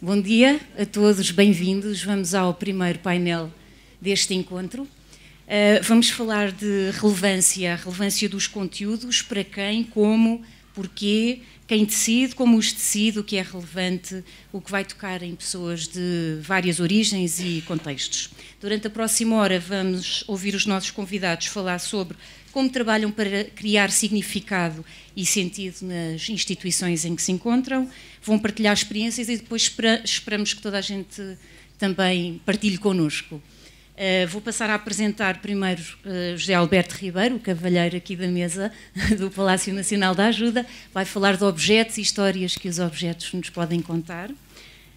Bom dia a todos, bem-vindos. Vamos ao primeiro painel deste encontro. Uh, vamos falar de relevância, a relevância dos conteúdos, para quem, como, porquê, quem decide, como os decide, o que é relevante, o que vai tocar em pessoas de várias origens e contextos. Durante a próxima hora vamos ouvir os nossos convidados falar sobre como trabalham para criar significado e sentido nas instituições em que se encontram, vão partilhar experiências e depois esperamos que toda a gente também partilhe connosco. Uh, vou passar a apresentar primeiro uh, José Alberto Ribeiro, o cavalheiro aqui da mesa do Palácio Nacional da Ajuda. Vai falar de objetos e histórias que os objetos nos podem contar.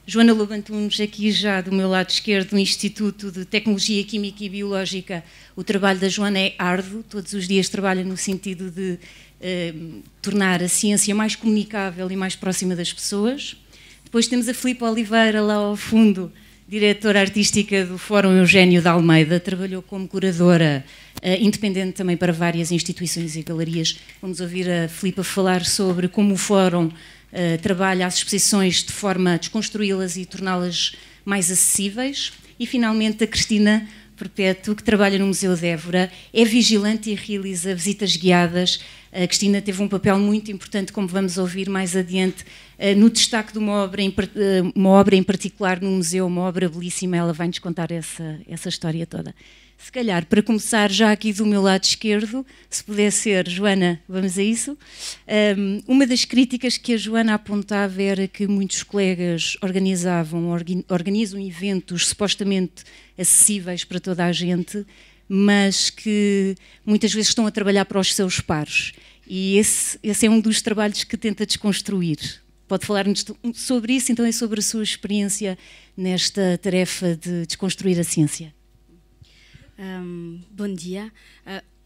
Joana Lobantunes, aqui já do meu lado esquerdo, do Instituto de Tecnologia Química e Biológica. O trabalho da Joana é árduo, todos os dias trabalha no sentido de eh, tornar a ciência mais comunicável e mais próxima das pessoas. Depois temos a Filipe Oliveira, lá ao fundo, diretora artística do Fórum Eugênio da Almeida, trabalhou como curadora eh, independente também para várias instituições e galerias. Vamos ouvir a Filipa falar sobre como o Fórum eh, trabalha as exposições de forma a desconstruí-las e torná-las mais acessíveis. E, finalmente, a Cristina Perpétuo, que trabalha no Museu de Évora, é vigilante e realiza visitas guiadas. A Cristina teve um papel muito importante, como vamos ouvir mais adiante, eh, no destaque de uma obra em, eh, uma obra em particular no museu, uma obra belíssima. Ela vai-nos contar essa, essa história toda. Se calhar, para começar já aqui do meu lado esquerdo, se puder ser, Joana, vamos a isso. Um, uma das críticas que a Joana apontava era que muitos colegas organizavam, organizam eventos supostamente acessíveis para toda a gente, mas que muitas vezes estão a trabalhar para os seus pares. E esse, esse é um dos trabalhos que tenta desconstruir. Pode falar-nos sobre isso, então, é sobre a sua experiência nesta tarefa de desconstruir a ciência. Um, bom dia.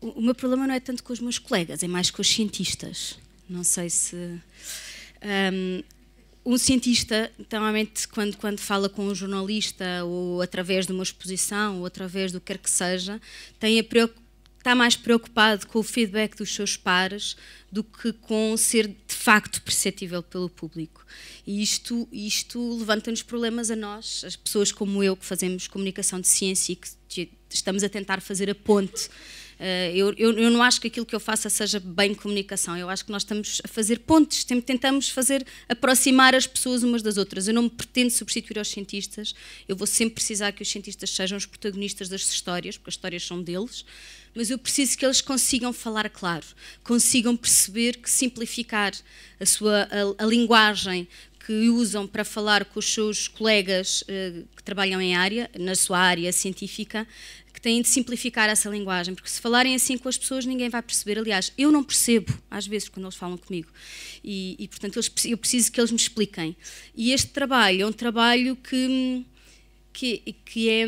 Uh, o, o meu problema não é tanto com os meus colegas, é mais com os cientistas. Não sei se. Um, um cientista, normalmente, quando, quando fala com um jornalista, ou através de uma exposição, ou através do que quer que seja, tem a preocupação está mais preocupado com o feedback dos seus pares do que com ser de facto perceptível pelo público. E isto, isto levanta-nos problemas a nós, as pessoas como eu, que fazemos comunicação de ciência e que estamos a tentar fazer a ponte. Eh, eu, eu, eu, não acho que aquilo que eu faça seja bem comunicação, eu acho que nós estamos a fazer pontes, tentamos fazer aproximar as pessoas umas das outras. Eu não me pretendo substituir aos cientistas, eu vou sempre precisar que os cientistas sejam os protagonistas das histórias, porque as histórias são deles, mas eu preciso que eles consigam falar claro, consigam perceber que simplificar a sua a, a linguagem que usam para falar com os seus colegas eh, que trabalham em área, na sua área científica, que têm de simplificar essa linguagem, porque se falarem assim com as pessoas ninguém vai perceber. Aliás, eu não percebo às vezes quando eles falam comigo e, e portanto, eles, eu preciso que eles me expliquem. E este trabalho é um trabalho que que, que é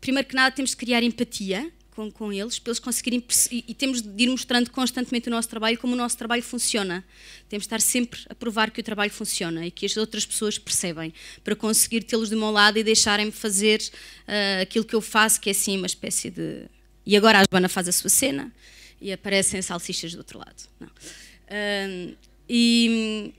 primeiro que nada temos de criar empatia com, com eles, para eles conseguirem e, e temos de ir mostrando constantemente o nosso trabalho, como o nosso trabalho funciona. Temos de estar sempre a provar que o trabalho funciona e que as outras pessoas percebem, para conseguir tê-los de meu lado e deixarem-me fazer uh, aquilo que eu faço, que é assim uma espécie de. E agora a Joana faz a sua cena e aparecem salsichas do outro lado. Não. Uh, e,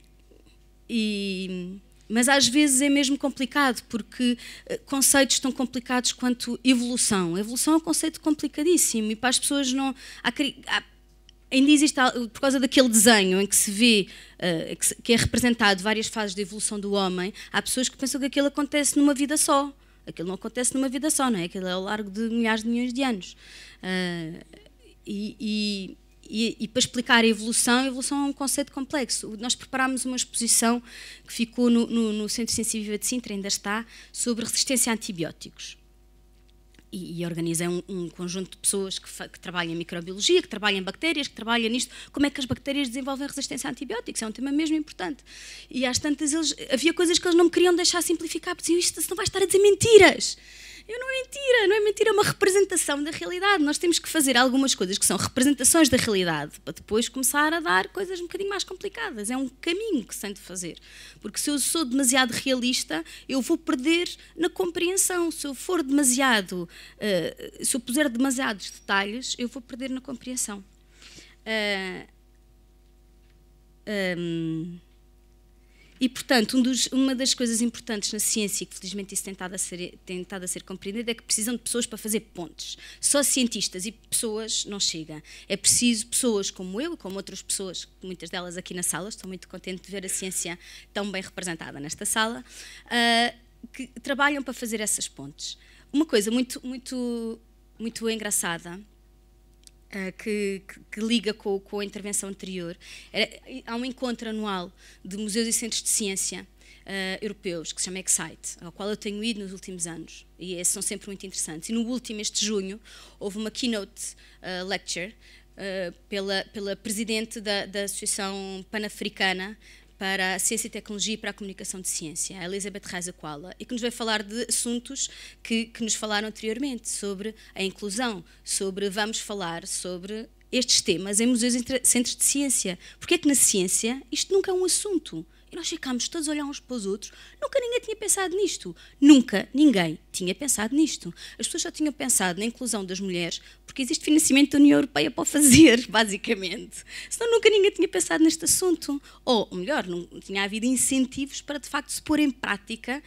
e mas às vezes é mesmo complicado, porque eh, conceitos tão complicados quanto evolução. evolução é um conceito complicadíssimo e para as pessoas não. Há, há, ainda existe, por causa daquele desenho em que se vê, uh, que, que é representado várias fases de evolução do homem, há pessoas que pensam que aquilo acontece numa vida só. Aquilo não acontece numa vida só, não é? Aquilo é ao largo de milhares de milhões de anos. Uh, e, e e, e, para explicar a evolução, a evolução é um conceito complexo. Nós preparámos uma exposição que ficou no, no, no Centro Sensível de Sintra, ainda está, sobre resistência a antibióticos. E, e organizei um, um, conjunto de pessoas que, que trabalham em microbiologia, que trabalham em bactérias, que trabalham nisto. Como é que as bactérias desenvolvem resistência a antibióticos? É um tema mesmo importante. E às tantas, eles, havia coisas que eles não me queriam deixar simplificar, porque diziam isto não vai estar a dizer mentiras eu não é mentira, não é mentira, é uma representação da realidade. Nós temos que fazer algumas coisas que são representações da realidade para depois começar a dar coisas um bocadinho mais complicadas. É um caminho que se tem de fazer. Porque se eu sou demasiado realista, eu vou perder na compreensão. Se eu for demasiado, uh, se eu puser demasiados detalhes, eu vou perder na compreensão. Uh, eh, um, ehm, e, portanto, um dos, uma das coisas importantes na ciência, que felizmente isso tem estado, a ser, tem estado a ser compreendido, é que precisam de pessoas para fazer pontes. Só cientistas e pessoas não chega. É preciso pessoas como eu, como outras pessoas, muitas delas aqui na sala, estou muito contente de ver a ciência tão bem representada nesta sala, uh, que trabalham para fazer essas pontes. Uma coisa muito, muito, muito engraçada Uh, que, que, que, liga com, com, a intervenção anterior. Era, há um encontro anual de museus e centros de ciência uh, europeus, que se chama Excite, ao qual eu tenho ido nos últimos anos, e esses é, são sempre muito interessantes. E no último, este junho, houve uma keynote uh, lecture pela, pela presidente da, da Associação Pan-Africana para a Ciência e Tecnologia e para a Comunicação de Ciência, a Elizabeth Raiza e que nos vai falar de assuntos que, que nos falaram anteriormente, sobre a inclusão, sobre vamos falar sobre estes temas em museus e centros de ciência. Porque é que na ciência isto nunca é um assunto? E nós ficámos todos a olhar uns para os outros. Nunca ninguém tinha pensado nisto. Nunca ninguém tinha pensado nisto. As pessoas só tinham pensado na inclusão das mulheres porque existe financiamento da União Europeia para o fazer, basicamente. Senão nunca ninguém tinha pensado neste assunto. Ou, melhor, não tinha havido incentivos para de facto se pôr em prática.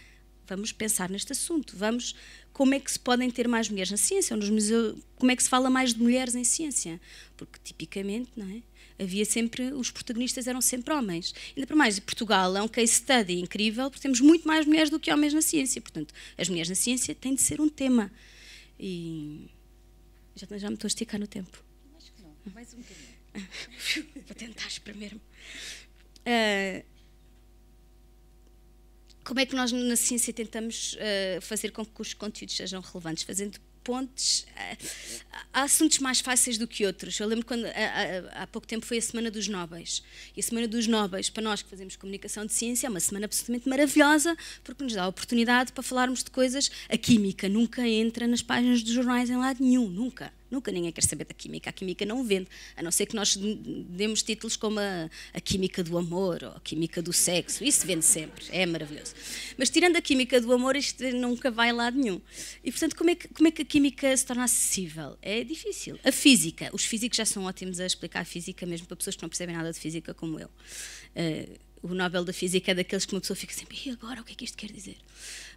Vamos pensar neste assunto. Vamos como é que se podem ter mais mulheres na ciência, ou nos museus, como é que se fala mais de mulheres em ciência, porque tipicamente, não é? havia sempre, os protagonistas eram sempre homens. Ainda por mais, Portugal é um case study incrível, porque temos muito mais mulheres do que homens na ciência. Portanto, as mulheres na ciência têm de ser um tema. E já, já me estou a esticar no tempo. Acho que não, mais um bocadinho. Vou tentar espremer-me. Uh, como é que nós na ciência tentamos uh, fazer com que os conteúdos sejam relevantes? Fazendo pontes eh, há assuntos mais fáceis do que outros. Eu lembro quando eh, eh, há pouco tempo foi a Semana dos Nobres. E a Semana dos Nobres, para nós que fazemos comunicação de ciência, é uma semana absolutamente maravilhosa, porque nos dá a oportunidade para falarmos de coisas. A química nunca entra nas páginas dos jornais em lado nenhum, nunca. Nunca ninguém quer saber da química. A química não vende, a não ser que nós demos títulos como a, a química do amor ou a química do sexo. Isso vende sempre, é maravilhoso. Mas tirando a química do amor, isto nunca vai lá nenhum. E portanto, como é que, como é que a química se torna acessível? É difícil. A física, os físicos já são ótimos a explicar a física, mesmo para pessoas que não percebem nada de física como eu. Uh, o Nobel da Física é daqueles que uma pessoa fica sempre, e agora o que é que isto quer dizer?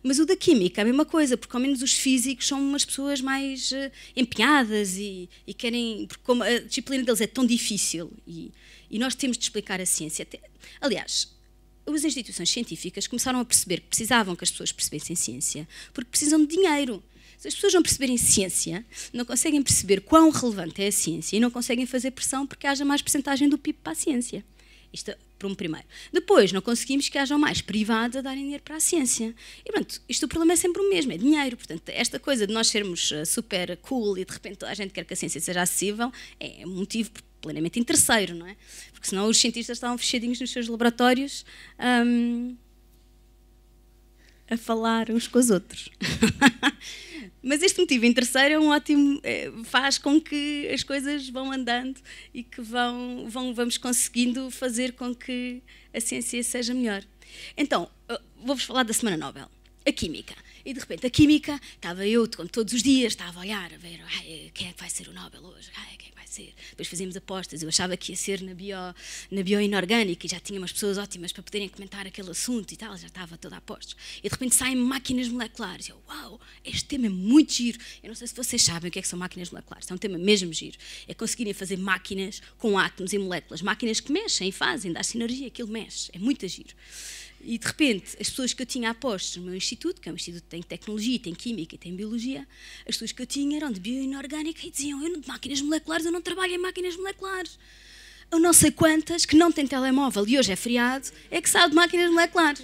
Mas o da Química é a mesma coisa, porque ao menos os físicos são umas pessoas mais uh, empenhadas e, e, querem. Porque como a disciplina deles é tão difícil e, e nós temos de explicar a ciência. Até, aliás, as instituições científicas começaram a perceber que precisavam que as pessoas percebessem ciência, porque precisam de dinheiro. Se as pessoas não perceberem ciência, não conseguem perceber quão relevante é a ciência e não conseguem fazer pressão porque haja mais percentagem do PIB para a ciência. Isto para um primeiro. Depois, não conseguimos que hajam mais privados a darem dinheiro para a ciência. E, pronto, isto o problema é sempre o mesmo, é dinheiro. Portanto, esta coisa de nós sermos eh, super cool e de repente toda a gente quer que a ciência seja acessível é um motivo plenamente interesseiro, não é? Porque senão os cientistas estavam fechadinhos nos seus laboratórios. Hum, a falar uns com os outros. Mas este motivo terceiro é um ótimo, é, faz com que as coisas vão andando e que vão, vão, vamos conseguindo fazer com que a ciência seja melhor. Então, vou-vos falar da Semana Nobel, a Química. E de repente a Química, estava eu, como todos os dias, estava a olhar, a ver ai, quem é que vai ser o Nobel hoje, ai, quem é vai ser. Depois fazíamos apostas, eu achava que ia ser na bio, na bio inorgânica e já tinha umas pessoas ótimas para poderem comentar aquele assunto e tal, já estava toda a postos. E de repente saem máquinas moleculares. Eu, uau, este tema é muito giro. Eu não sei se vocês sabem o que é que são máquinas moleculares, é um tema mesmo giro. É conseguirem fazer máquinas com átomos e moléculas, máquinas que mexem e fazem, dá sinergia, aquilo mexe, é muito giro. E de repente, as pessoas que eu tinha apostas no meu instituto, que é um instituto que tem tecnologia, tem química e tem biologia, as pessoas que eu tinha eram de bioinorgânica e diziam: Eu não de máquinas moleculares, eu não trabalho em máquinas moleculares. Eu não sei quantas que não têm telemóvel e hoje é feriado, é que sabe de máquinas moleculares.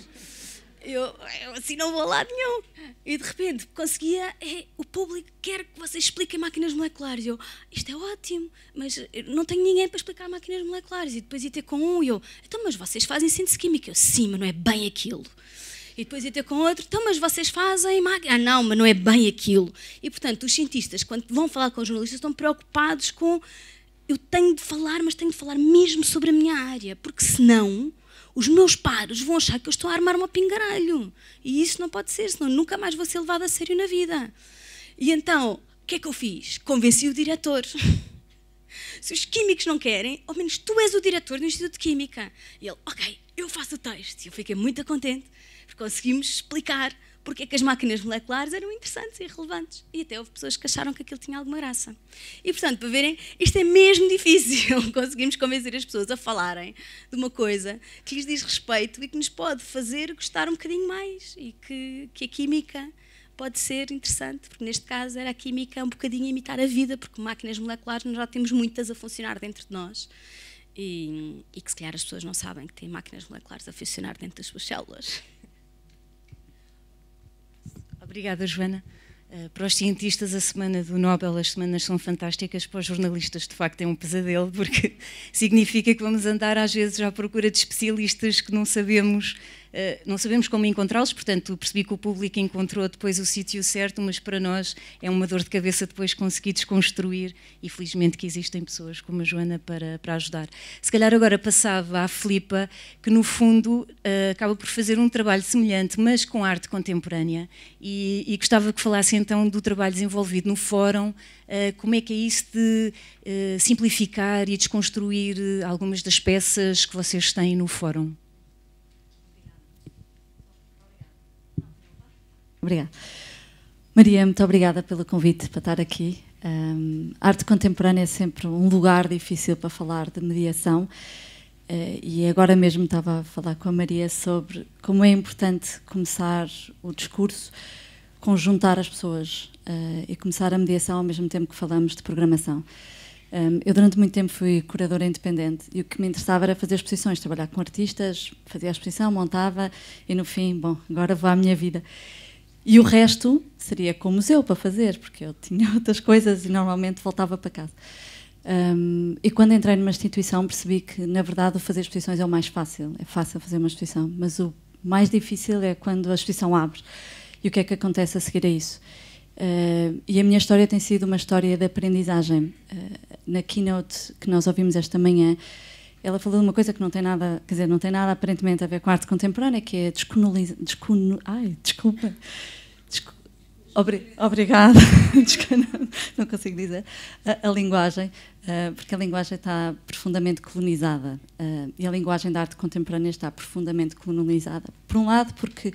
Eu, eu assim não vou a lado nenhum. E de repente conseguia, é, o público quer que você explique máquinas moleculares. Eu, isto é ótimo, mas não tenho ninguém para explicar máquinas moleculares. E depois ia ter com um, e eu, então, mas vocês fazem síntese química? Eu, sim, mas não é bem aquilo. E depois ia ter com outro, então, mas vocês fazem máquina. Ah, não, mas não é bem aquilo. E portanto, os cientistas, quando vão falar com os jornalistas, estão preocupados com eu tenho de falar, mas tenho de falar mesmo sobre a minha área, porque senão os meus pares vão achar que eu estou a armar uma pingaralho. E isso não pode ser, senão nunca mais vou ser levado a sério na vida. E então, o que é que eu fiz? Convenci o diretor. Se os químicos não querem, ao menos tu és o diretor do Instituto de Química. E ele, ok, eu faço o teste. E eu fiquei muito contente, porque conseguimos explicar porque é que as máquinas moleculares eram interessantes e relevantes. E até houve pessoas que acharam que aquilo tinha alguma graça. E, portanto, para verem, isto é mesmo difícil. Conseguimos convencer as pessoas a falarem de uma coisa que lhes diz respeito e que nos pode fazer gostar um bocadinho mais. E que, que a química pode ser interessante, porque neste caso era a química um bocadinho imitar a vida, porque máquinas moleculares nós já temos muitas a funcionar dentro de nós. E, e que se calhar as pessoas não sabem que têm máquinas moleculares a funcionar dentro das suas células. Obrigada, Joana. Eh, para os cientistas, a semana do Nobel, as semanas são fantásticas. Para os jornalistas, de facto, é um pesadelo, porque significa que vamos andar, às vezes, à procura de especialistas que não sabemos eh, não sabemos como encontrá-los, portanto percebi que o público encontrou depois o sítio certo, mas para nós é uma dor de cabeça depois conseguir desconstruir e felizmente que existem pessoas como a Joana para, para ajudar. Se calhar agora passava à Filipa, que no fundo eh, acaba por fazer um trabalho semelhante, mas com arte contemporânea e, e gostava que falasse então do trabalho desenvolvido no fórum, eh, como é que é isso de simplificar e desconstruir algumas das peças que vocês têm no fórum? Obrigada. Maria, muito obrigada pelo convite para estar aqui. Um, arte contemporânea é sempre um lugar difícil para falar de mediação. Uh, e agora mesmo estava a falar com a Maria sobre como é importante começar o discurso, conjuntar as pessoas uh, e começar a mediação ao mesmo tempo que falamos de programação. Um, eu durante muito tempo fui curadora independente e o que me interessava era fazer exposições, trabalhar com artistas, fazia a exposição, montava e no fim, bom, agora vou à minha vida. E o resto seria com o museu para fazer, porque eu tinha outras coisas e normalmente voltava para casa. Um, e quando entrei numa instituição percebi que, na verdade, fazer exposições é o mais fácil. É fácil fazer uma exposição, mas o mais difícil é quando a exposição abre. E o que é que acontece a seguir a isso? Uh, e a minha história tem sido uma história de aprendizagem. Uh, na keynote que nós ouvimos esta manhã, ela falou de uma coisa que não tem nada, quer dizer, não tem nada aparentemente a ver com a arte contemporânea, que é descolonizar. Descono, ai, desculpa. obri, obrigada. não consigo dizer. A, a, linguagem, eh, porque a linguagem está profundamente colonizada. Eh, e a linguagem da arte contemporânea está profundamente colonizada. Por um lado, porque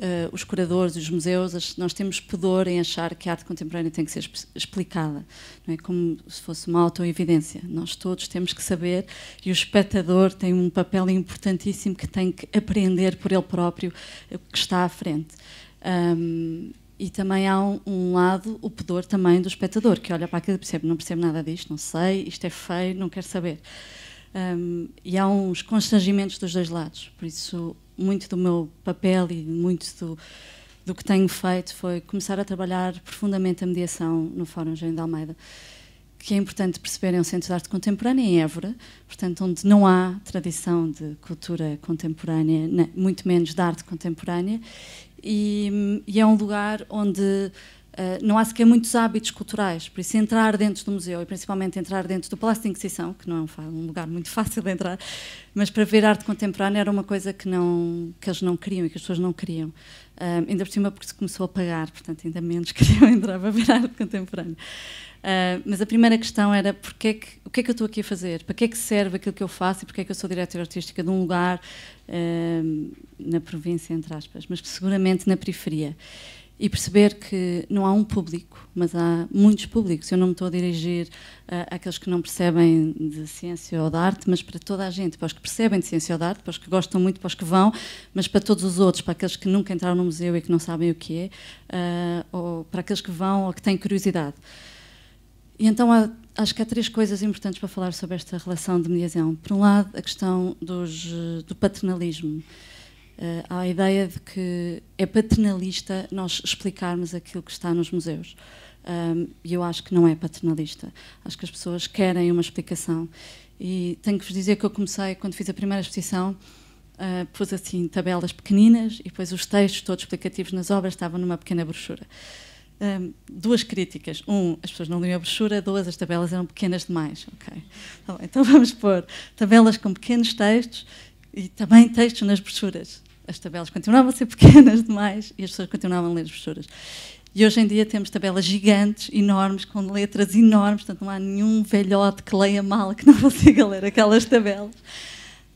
Uh, os curadores, os museus, as, nós temos pudor em achar que a arte contemporânea tem que ser explicada, não é como se fosse uma autoevidência. Nós todos temos que saber e o espectador tem um papel importantíssimo que tem que aprender por ele próprio o eh, que está à frente. Um, e também há um, um, lado, o pudor também do espectador, que olha para aquilo e percebe, não percebe nada disto, não sei, isto é feio, não quero saber. Um, e há uns constrangimentos dos dois lados, por isso muito do meu papel e muito do, do que tenho feito foi começar a trabalhar profundamente a mediação no Fórum Engenho de Almeida, que é importante perceber, é um centro de arte contemporânea em Évora, portanto, onde não há tradição de cultura contemporânea, né, muito menos de arte contemporânea, e, e é um lugar onde eh, não há sequer muitos hábitos culturais, por isso entrar dentro do museu e principalmente entrar dentro do Palácio de Inquisição, que não é um, lugar muito fácil de entrar, mas para ver arte contemporânea era uma coisa que, não, que eles não queriam e que as pessoas não queriam. Eh, ainda por cima porque se começou a pagar, portanto ainda menos queriam entrar para ver arte contemporânea. Uh, mas a primeira questão era porque é que, o que é que eu estou aqui a fazer? Para que é que serve aquilo que eu faço e porque é que eu sou diretora artística de um lugar na província, entre aspas, mas seguramente na periferia e perceber que não há um público, mas há muitos públicos. Eu não me estou a dirigir uh, àqueles que não percebem de ciência ou de arte, mas para toda a gente, para os que percebem de ciência ou de arte, para os que gostam muito, para os que vão, mas para todos os outros, para aqueles que nunca entraram no museu e que não sabem o que é, uh, ou para aqueles que vão ou que têm curiosidade. E então há, acho que há três coisas importantes para falar sobre esta relação de mediação. Por um lado, a questão dos, eh, do paternalismo. Uh, há a ideia de que é paternalista nós explicarmos aquilo que está nos museus. E eu acho que não é paternalista. Acho que as pessoas querem uma explicação. E tenho que vos dizer que eu comecei, quando fiz a primeira exposição, uh, pus assim tabelas pequeninas e depois os textos todos explicativos nas obras estavam numa pequena brochura. Um, duas críticas. Um, as pessoas não liam a brochura. Dois, as tabelas eram pequenas demais. Ok. Tá então vamos pôr tabelas com pequenos textos e também textos nas brochuras as tabelas continuavam a ser pequenas demais e as pessoas continuavam a ler as brochuras. E hoje em dia temos tabelas gigantes, enormes, com letras enormes, portanto não há nenhum velhote que leia mal que não consiga ler aquelas tabelas.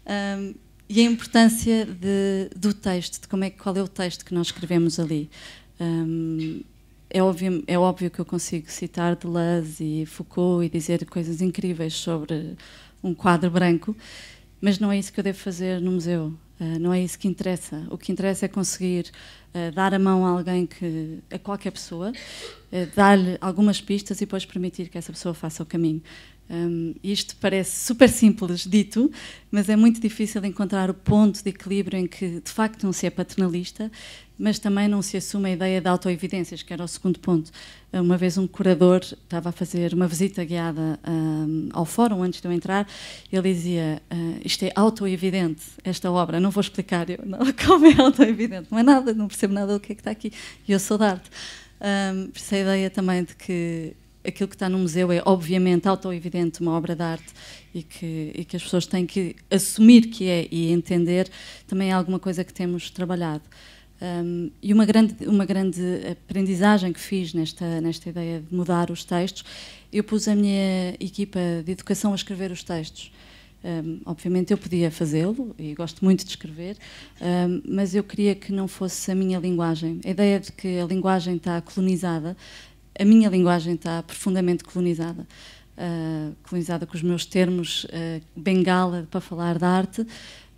Um, e a importância de, do texto, de como é, qual é o texto que nós escrevemos ali. Um, é óbvio, é óbvio que eu consigo citar Deleuze e Foucault e dizer coisas incríveis sobre um quadro branco, mas não é isso que eu devo fazer no museu. Ah, não é isso que interessa. O que interessa é conseguir uh, dar a mão a alguém que a qualquer pessoa, uh, dar-lhe algumas pistas e depois permitir que essa pessoa faça o caminho. Um, isto parece super simples dito, mas é muito difícil encontrar o ponto de equilíbrio em que de facto não se é paternalista, mas também não se assume a ideia de autoevidências, que era o segundo ponto. Uma vez um curador estava a fazer uma visita guiada um, ao fórum, antes de eu entrar, ele dizia, uh, isto é autoevidente, esta obra, não vou explicar eu, não, como é autoevidente, não é nada, não percebo nada do que é que está aqui, e eu sou de arte. Um, essa ideia também de que aquilo que está no museu é obviamente autoevidente uma obra de arte e que, e que as pessoas têm que assumir que é e entender, também é alguma coisa que temos trabalhado. Um, e uma grande, uma grande aprendizagem que fiz nesta, nesta ideia de mudar os textos, eu pus a minha equipa de educação a escrever os textos. Um, obviamente eu podia fazê-lo e gosto muito de escrever, um, mas eu queria que não fosse a minha linguagem. A ideia de que a linguagem está colonizada, a minha linguagem está profundamente colonizada. Uh, colonizada com os meus termos uh, bengala para falar da arte,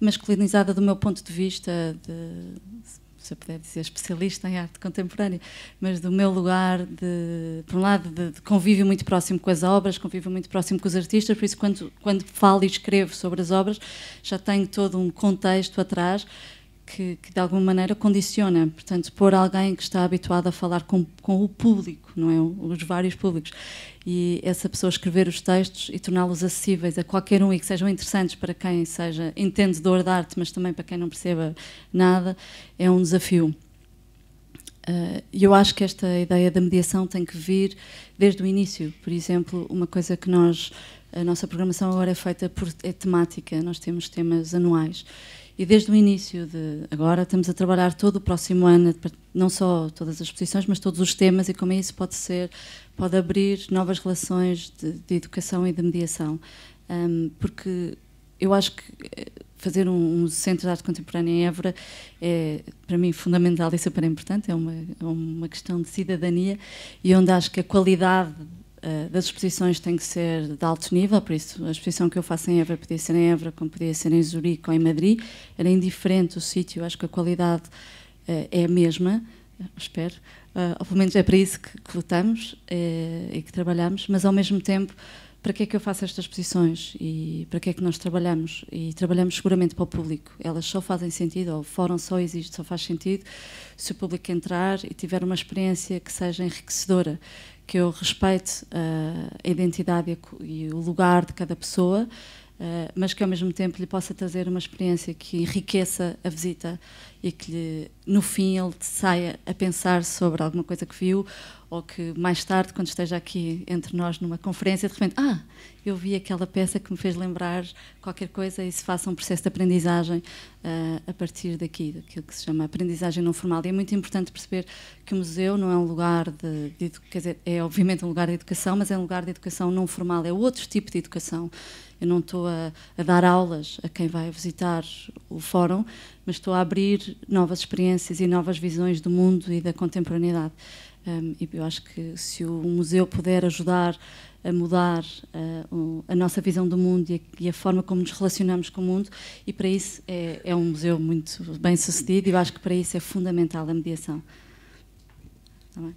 mas colonizada do meu ponto de vista de se eu puder dizer, especialista em arte contemporânea, mas do meu lugar, de, por um lado, de, de, convívio muito próximo com as obras, convívio muito próximo com os artistas, por isso, quando, quando falo e escrevo sobre as obras, já tenho todo um contexto atrás que, que, de alguma maneira condiciona. Portanto, pôr alguém que está habituado a falar com, com o público, não é? Os vários públicos. E essa pessoa escrever os textos e torná-los acessíveis a qualquer um e que sejam interessantes para quem seja entendedor de arte, mas também para quem não perceba nada, é um desafio. Uh, eu acho que esta ideia da mediação tem que vir desde o início. Por exemplo, uma coisa que nós, a nossa programação agora é feita por é temática, nós temos temas anuais. E desde o início de agora estamos a trabalhar todo o próximo ano, não só todas as exposições, mas todos os temas e como é isso pode ser, pode abrir novas relações de, de educação e de mediação. Um, porque eu acho que eh, fazer um, um, centro de arte contemporânea em Évora é, para mim, fundamental e super importante, é uma, é uma questão de cidadania e onde acho que a qualidade eh, das exposições tem que ser de alto nível, por isso a exposição que eu faço em Évora podia ser em Évora, como podia ser em Zurique ou em Madrid, era indiferente o sítio, acho que a qualidade uh, é a mesma, espero, uh, ou pelo menos é para isso que, que lutamos e que trabalhamos, mas ao mesmo tempo para que é que eu faço estas exposições e para que é que nós trabalhamos e trabalhamos seguramente para o público elas só fazem sentido ou o fórum só existe só faz sentido se o público entrar e tiver uma experiência que seja enriquecedora que eu respeite uh, a identidade e o lugar de cada pessoa, uh, mas que ao mesmo tempo lhe possa trazer uma experiência que enriqueça a visita e que lhe, no fim ele saia a pensar sobre alguma coisa que viu ou que mais tarde, quando esteja aqui entre nós numa conferência, de repente, ah, eu vi aquela peça que me fez lembrar qualquer coisa e se faça um processo de aprendizagem uh, a partir daqui, daquilo que se chama aprendizagem não formal. E é muito importante perceber que o museu não é um lugar de, de quer dizer, é obviamente um lugar de educação, mas é um lugar de educação não formal, é outro tipo de educação. Eu não estou a, a dar aulas a quem vai visitar o fórum, mas estou a abrir novas experiências e novas visões do mundo e da contemporaneidade. Um, eu acho que se o museu puder ajudar a mudar uh, o, a nossa visão do mundo e a, e a, forma como nos relacionamos com o mundo, e para isso é, é um museu muito bem sucedido, e eu acho que para isso é fundamental a mediação. Está bem?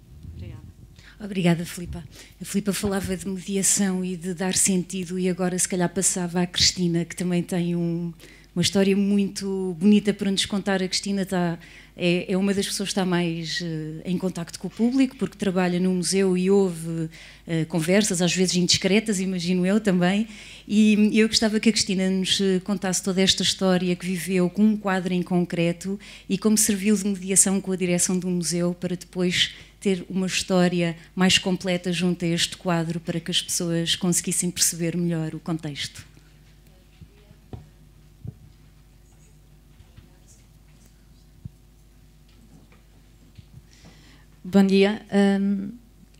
Obrigada, Filipa. A Filipa falava de mediação e de dar sentido, e agora se calhar passava à Cristina, que também tem um, uma história muito bonita para nos contar. A Cristina está, é, é uma das pessoas que está mais uh, em contacto com o público, porque trabalha no museu e ouve uh, eh, conversas, às vezes indiscretas, imagino eu também. E eu gostava que a Cristina nos eh, contasse toda esta história que viveu com um quadro em concreto e como serviu de mediação com a direção do museu para depois ter uma história mais completa junto a este quadro para que as pessoas conseguissem perceber melhor o contexto. Bom dia. Um,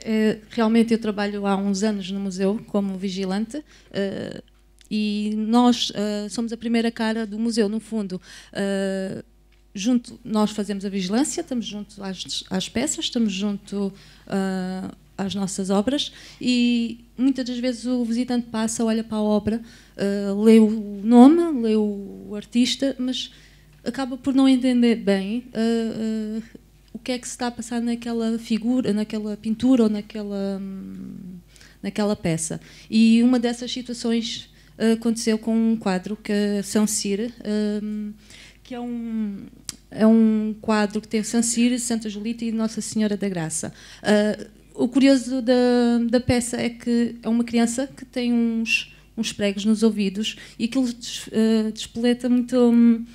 eh, realmente eu trabalho há uns anos no museu como vigilante uh, e nós uh, somos a primeira cara do museu, no fundo. Uh, junto, nós fazemos a vigilância, estamos junto às, às peças, estamos junto às nossas obras e muitas das vezes o visitante passa, olha para a obra, lê o nome, lê o artista, mas acaba por não entender bem o que é que se está a passar naquela figura, naquela pintura ou naquela, hum, naquela peça. E uma dessas situações eh, aconteceu com um quadro que é São Cir, que é um, é um quadro que tem São Cir, Santa Julita e Nossa Senhora da Graça. Eh, o curioso da, da peça é que é uma criança que tem uns, uns pregos nos ouvidos e aquilo eh, despoleta muito hum,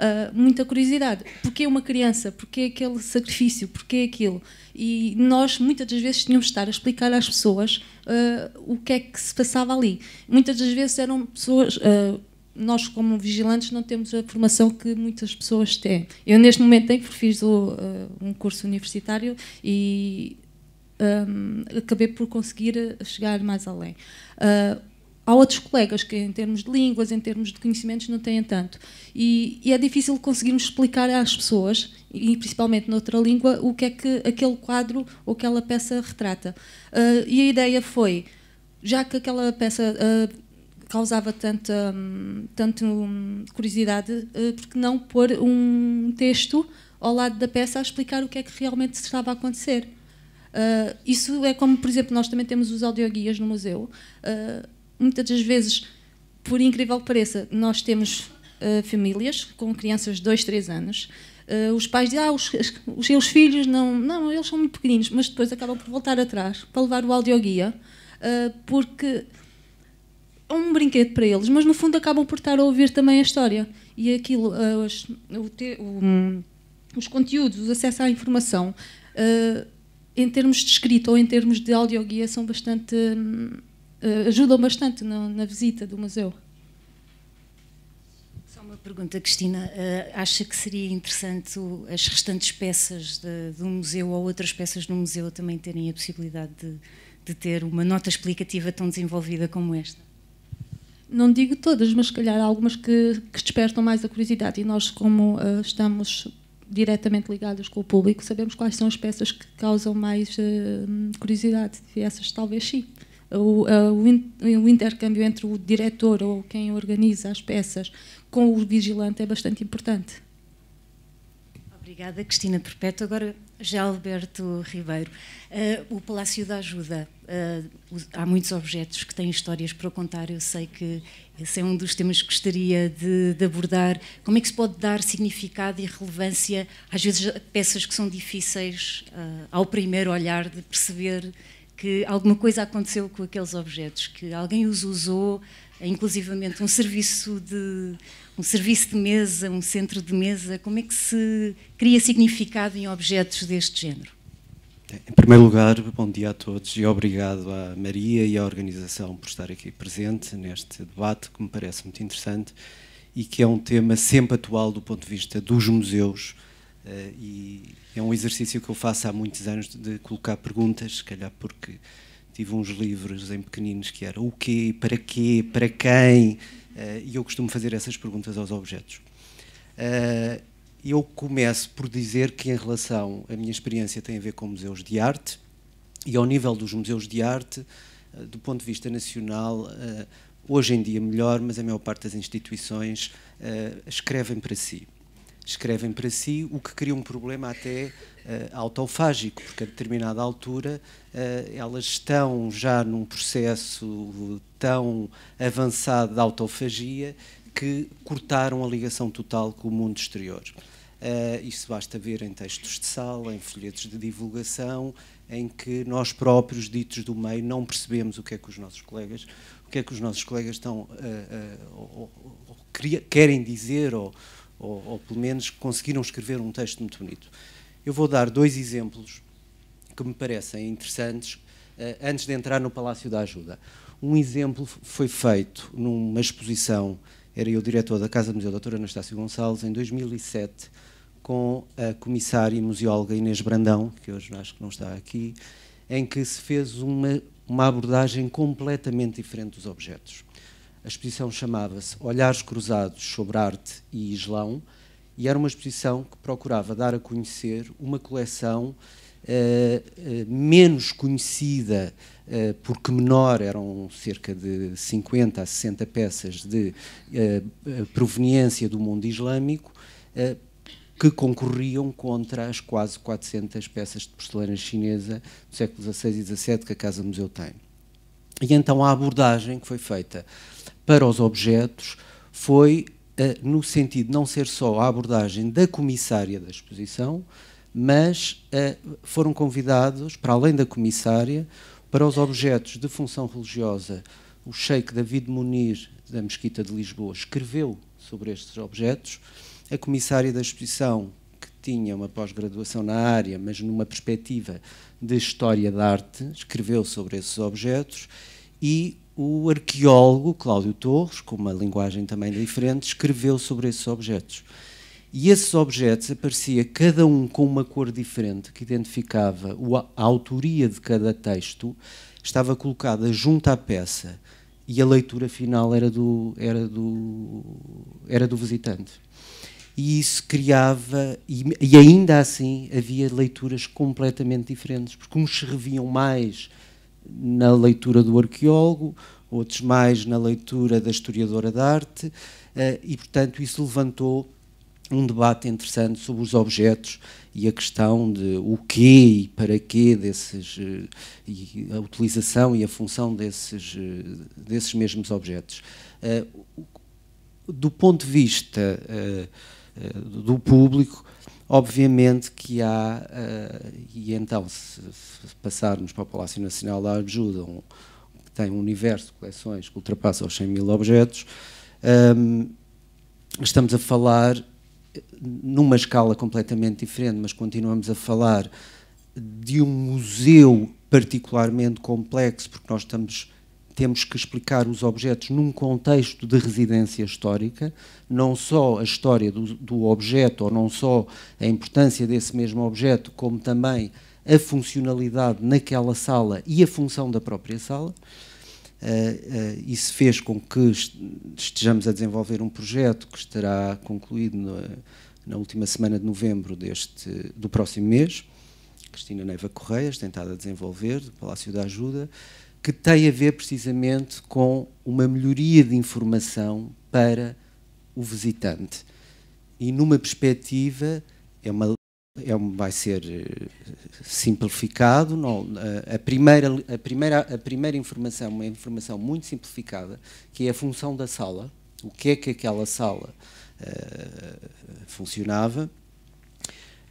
uh, muita curiosidade. Porquê uma criança? Porquê aquele sacrifício? Porquê aquilo? E nós, muitas das vezes, tínhamos de estar a explicar às pessoas uh, o que é que se passava ali. Muitas das vezes eram pessoas. Uh, nós, como vigilantes, não temos a formação que muitas pessoas têm. Eu, neste momento, tenho, porque fiz o, um curso universitário e um, acabei por conseguir chegar mais além. Há outros colegas que, em termos de línguas, em termos de conhecimentos, não têm tanto. E, e é difícil conseguirmos explicar às pessoas, e principalmente noutra língua, o que é que aquele quadro ou aquela peça retrata. Uh, e a ideia foi, já que aquela peça uh, causava tanta, um, tanto hum, curiosidade, uh, ah, porque não pôr um texto ao lado da peça a explicar o que é que realmente estava a acontecer. Uh, isso é como, por exemplo, nós também temos os audioguias no museu. Uh, muitas das vezes, por incrível que pareça, nós temos uh, famílias com crianças de 2, 3 anos. Uh, os pais dizem, ah, os, os seus filhos não, não, eles são muito pequeninos, mas depois acabam por voltar atrás para levar o audioguia, uh, porque é um brinquedo para eles, mas no fundo acabam por estar a ouvir também a história. E aquilo, o te, o, os conteúdos, o acesso à informação, em termos de escrita ou em termos de audioguia, são bastante. Hum, eh, ajudam bastante na, na visita do museu. Só uma pergunta, Cristina. Uh, acha que seria interessante as restantes peças de, do museu ou outras peças no museu também terem a possibilidade de, de ter uma nota explicativa tão desenvolvida como esta? não digo todas, mas se calhar algumas que, que despertam mais a curiosidade. E nós, como uh, estamos diretamente ligados com o público, sabemos quais são as peças que causam mais uh, curiosidade. E essas talvez sim o, intercâmbio entre o diretor ou quem organiza as peças com o vigilante é bastante importante. Obrigada, Cristina Perpétua. Agora, já Alberto Ribeiro. Uh, o Palácio da Ajuda. Uh, há muitos objetos que têm histórias para contar. Eu sei que esse é um dos temas que gostaria de, de, abordar. Como é que se pode dar significado e relevância, às vezes, a peças que são difíceis uh, ao primeiro olhar de perceber que alguma coisa aconteceu com aqueles objetos, que alguém os usou, inclusivamente um serviço de um serviço de mesa, um centro de mesa. Como é que se cria significado em objetos deste género? Em primeiro lugar, bom dia a todos e obrigado à Maria e à organização por estar aqui presente neste debate que me parece muito interessante e que é um tema sempre atual do ponto de vista dos museus Uh, e é um exercício que eu faço há muitos anos de colocar perguntas, se calhar porque tive uns livros em pequeninos que era o quê, para quê, para quem, uh, e eu costumo fazer essas perguntas aos objetos. Uh, eu começo por dizer que, em relação à minha experiência, tem a ver com museus de arte, e ao nível dos museus de arte, do ponto de vista nacional, hoje em dia melhor, mas a maior parte das instituições escrevem para si escrevem para si, o que cria um problema até uh, autofágico, porque a determinada altura uh, elas estão já num processo tão avançado de autofagia que cortaram a ligação total com o mundo exterior. Uh, isso basta ver em textos de sala, em folhetos de divulgação, em que nós próprios, ditos do meio, não percebemos o que é que os nossos colegas, o que é que os nossos colegas estão, uh, uh, ou, ou, ou, querem dizer ou, ou, ou pelo menos conseguiram escrever um texto muito bonito. Eu vou dar dois exemplos que me parecem interessantes eh, antes de entrar no Palácio da Ajuda. Um exemplo foi feito numa exposição, era eu diretor da Casa Museu Doutora Anastácio Gonçalves, em 2007, com a comissária museóloga Inês Brandão, que hoje acho que não está aqui, em que se fez uma, uma abordagem completamente diferente dos objetos. A exposição chamava-se Olhares Cruzados sobre Arte e Islão e era uma exposição que procurava dar a conhecer uma coleção eh, eh, menos conhecida, eh, porque menor, eram cerca de 50 a 60 peças de proveniência do mundo islâmico, que concorriam contra as quase 400 peças de porcelana chinesa do século XVI e XVII que a Casa Museu tem. E então a abordagem que foi feita para os objetos foi uh, no sentido de não ser só a abordagem da comissária da exposição, mas uh, foram convidados, para além da comissária, para os objetos de função religiosa. O sheik David Munir, da Mesquita de Lisboa, escreveu sobre estes objetos. A comissária da exposição, que tinha uma pós-graduação na área, mas numa perspectiva de história da arte, escreveu sobre esses objetos. E o arqueólogo Cláudio Torres, com uma linguagem também diferente, escreveu sobre esses objetos. E esses objetos aparecia cada um com uma cor diferente que identificava a autoria de cada texto, estava colocada junto à peça e a leitura final era do era do era do visitante. E isso criava e, e ainda assim havia leituras completamente diferentes, porque uns reviam mais na leitura do arqueólogo, outros mais na leitura da historiadora da arte, eh, e portanto isso levantou um debate interessante sobre os objetos e a questão de o quê e para quê desses eh, e a utilização e a função desses eh, desses mesmos objetos do ponto de vista eh, do público, obviamente que há, eh, e então se, passarmos para o Palácio Nacional da Ajuda, que tem um universo de coleções que ultrapassa os 100 mil objetos, ehm, estamos a falar eh, numa escala completamente diferente, mas continuamos a falar de um museu particularmente complexo, porque nós estamos temos que explicar os objetos num contexto de residência histórica, não só a história do, do objeto, ou não só a importância desse mesmo objeto, como também a funcionalidade naquela sala e a função da própria sala. Uh, uh, isso fez com que estejamos a desenvolver um projeto que estará concluído na, na última semana de novembro deste, do próximo mês. Cristina Neiva Correias, tentada a desenvolver, do Palácio da Ajuda, que tem a ver precisamente com uma melhoria de informação para o visitante. E numa perspectiva, é uma, é uma, vai ser eh, simplificado, não, a, primeira, a, primeira, a primeira informação, uma informação muito simplificada, que é a função da sala, o que é que aquela sala uh, funcionava,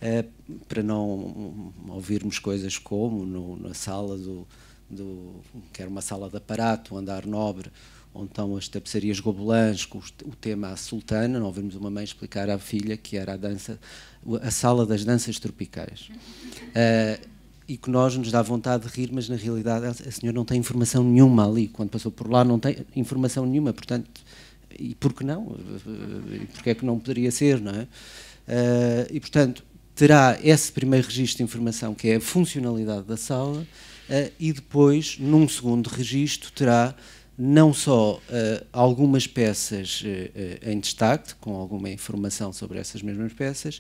uh, para não hum, hum, ouvirmos coisas como no, na sala do do, que era uma sala de aparato, o andar nobre, onde estão as tapeçarias gobelãs, com o tema a sultana, não vimos uma mãe explicar à filha que era a dança, a sala das danças tropicais. Uh, e que nós nos dá vontade de rir, mas na realidade a senhora não tem informação nenhuma ali. Quando passou por lá, não tem informação nenhuma, portanto, e por que não? Eh, e porque é que não poderia ser, não é? Uh, e portanto, terá esse primeiro registro de informação, que é a funcionalidade da sala, eh, e depois, num segundo registro, terá não só uh, algumas peças uh, uh, em destaque, com alguma informação sobre essas mesmas peças,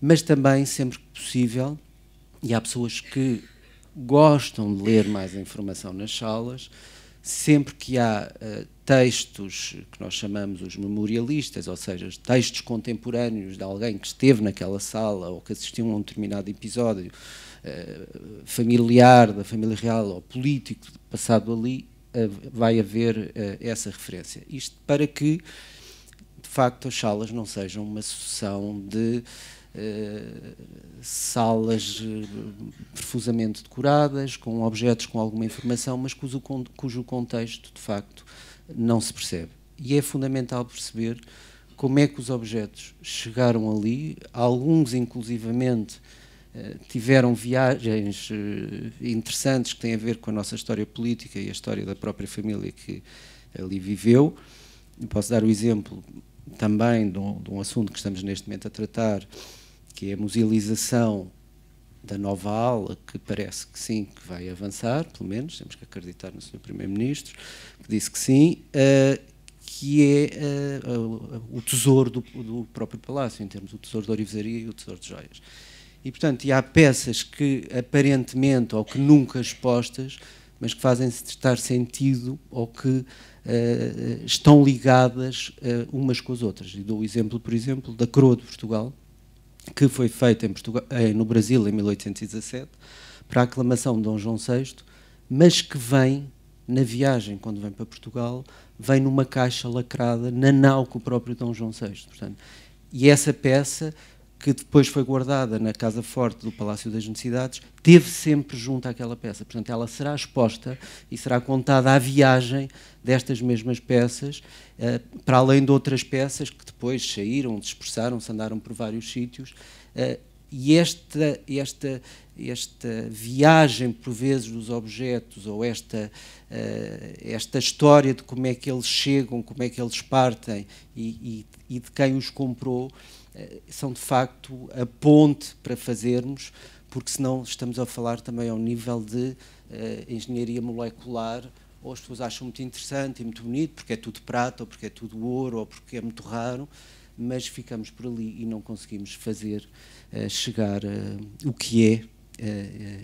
mas também, sempre que possível, e há pessoas que gostam de ler mais informação nas salas, sempre que há textos que nós chamamos os memorialistas, ou seja, textos contemporâneos de alguém que esteve naquela sala ou que assistiu a um determinado episódio, eh, familiar da família real ou político passado ali, uh, vai haver eh, essa referência. Isto para que, de facto, as salas não sejam uma sucessão de salas profusamente decoradas, com objetos com alguma informação, mas cujo, cujo contexto, de facto, não se percebe. E é fundamental perceber como é que os objetos chegaram ali, alguns inclusivamente eh, tiveram viagens eh, interessantes que têm a ver com a nossa história política e a história da própria família que ali viveu. Posso dar o exemplo também de um, de um assunto que estamos neste momento a tratar, que é a musealização da nova aula, que parece que sim, que vai avançar, pelo menos, temos que acreditar no Sr. Primeiro-Ministro, que disse que sim, uh, que é uh, uh, o tesouro do, do, próprio Palácio, em termos do tesouro da orivesaria e o tesouro de joias. E, portanto, e há peças que aparentemente ou que nunca expostas, mas que fazem estar sentido ou que uh, estão ligadas uh, umas com as outras. E dou o exemplo, por exemplo, da Coroa de Portugal, que foi feita em Portugal, eh, no Brasil em 1817, para a aclamação de Dom João VI, mas que vem na viagem, quando vem para Portugal, vem numa caixa lacrada na nau com o próprio Dom João VI. Portanto, e essa peça que depois foi guardada na Casa Forte do Palácio das Necessidades, teve sempre junto àquela peça. Portanto, ela será exposta e será contada a viagem destas mesmas peças, eh, para além de outras peças que depois saíram, dispersaram-se, andaram por vários sítios. Eh, e esta, esta, esta viagem, por vezes, dos objetos, ou esta, eh, esta história de como é que eles chegam, como é que eles partem e, e, e de quem os comprou, eh, são de facto a ponte para fazermos, porque senão estamos a falar também ao nível de eh, engenharia molecular, ou as pessoas acham muito interessante e muito bonito, porque é tudo prata, ou porque é tudo ouro, ou porque é muito raro, mas ficamos por ali e não conseguimos fazer eh, chegar o que é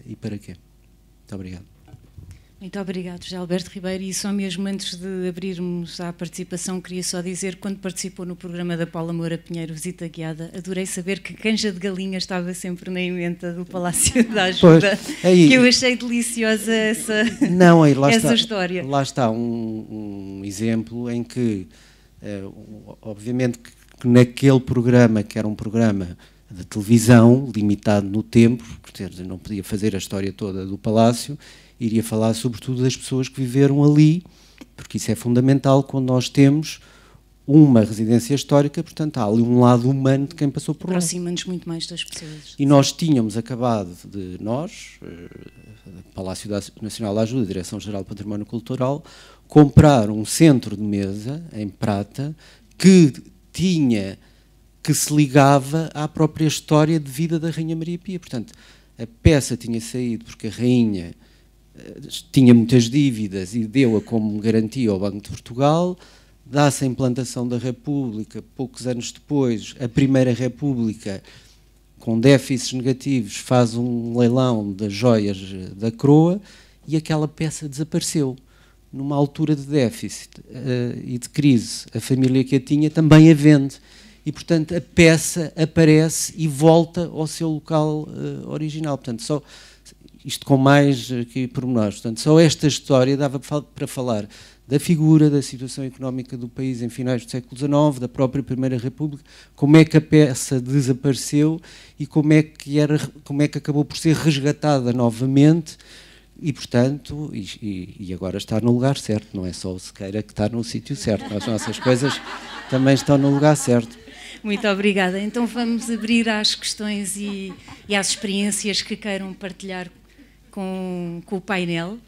e para quê. Muito obrigado. Muito obrigado, José Alberto Ribeiro. E só mesmo antes de abrirmos à participação, queria só dizer, quando participou no programa da Paula Moura Pinheiro, Visita Guiada, adorei saber que canja de galinha estava sempre na emenda do Palácio da Ajuda, pois, aí, que eu achei deliciosa essa, não, aí, essa está, história. Lá está um, um exemplo em que, eh, obviamente, que naquele programa, que era um programa de televisão, limitado no tempo, portanto, não podia fazer a história toda do Palácio, iria falar sobretudo das pessoas que viveram ali, porque isso é fundamental quando nós temos uma residência histórica, portanto há ali um lado humano de quem passou por lá. Aproxima-nos muito mais das pessoas. E nós tínhamos acabado de nós, eh, Palácio Nacional da Ajuda, Direção-Geral do Património Cultural, comprar um centro de mesa em prata que tinha, que se ligava à própria história de vida da Rainha Maria Pia. Portanto, a peça tinha saído porque a Rainha tinha muitas dívidas e deu-a como garantia ao Banco de Portugal, dá-se a implantação da República, poucos anos depois, a Primeira República, com déficits negativos, faz um leilão das joias eh, da coroa e aquela peça desapareceu. Numa altura de déficit uh, e de crise, a família que a tinha também a vende. E, portanto, a peça aparece e volta ao seu local uh, original. Portanto, só isto com mais aqui eh, pormenores. Portanto, só esta história dava para falar da figura, da situação económica do país em finais do século XIX, da própria Primeira República, como é que a peça desapareceu e como é que, era, como é que acabou por ser resgatada novamente e, portanto, e, e agora está no lugar certo, não é só o Sequeira que está no sítio certo, as nossas coisas também estão no lugar certo. Muito obrigada. Então vamos abrir às questões e, e às experiências que queiram partilhar com, com o painel.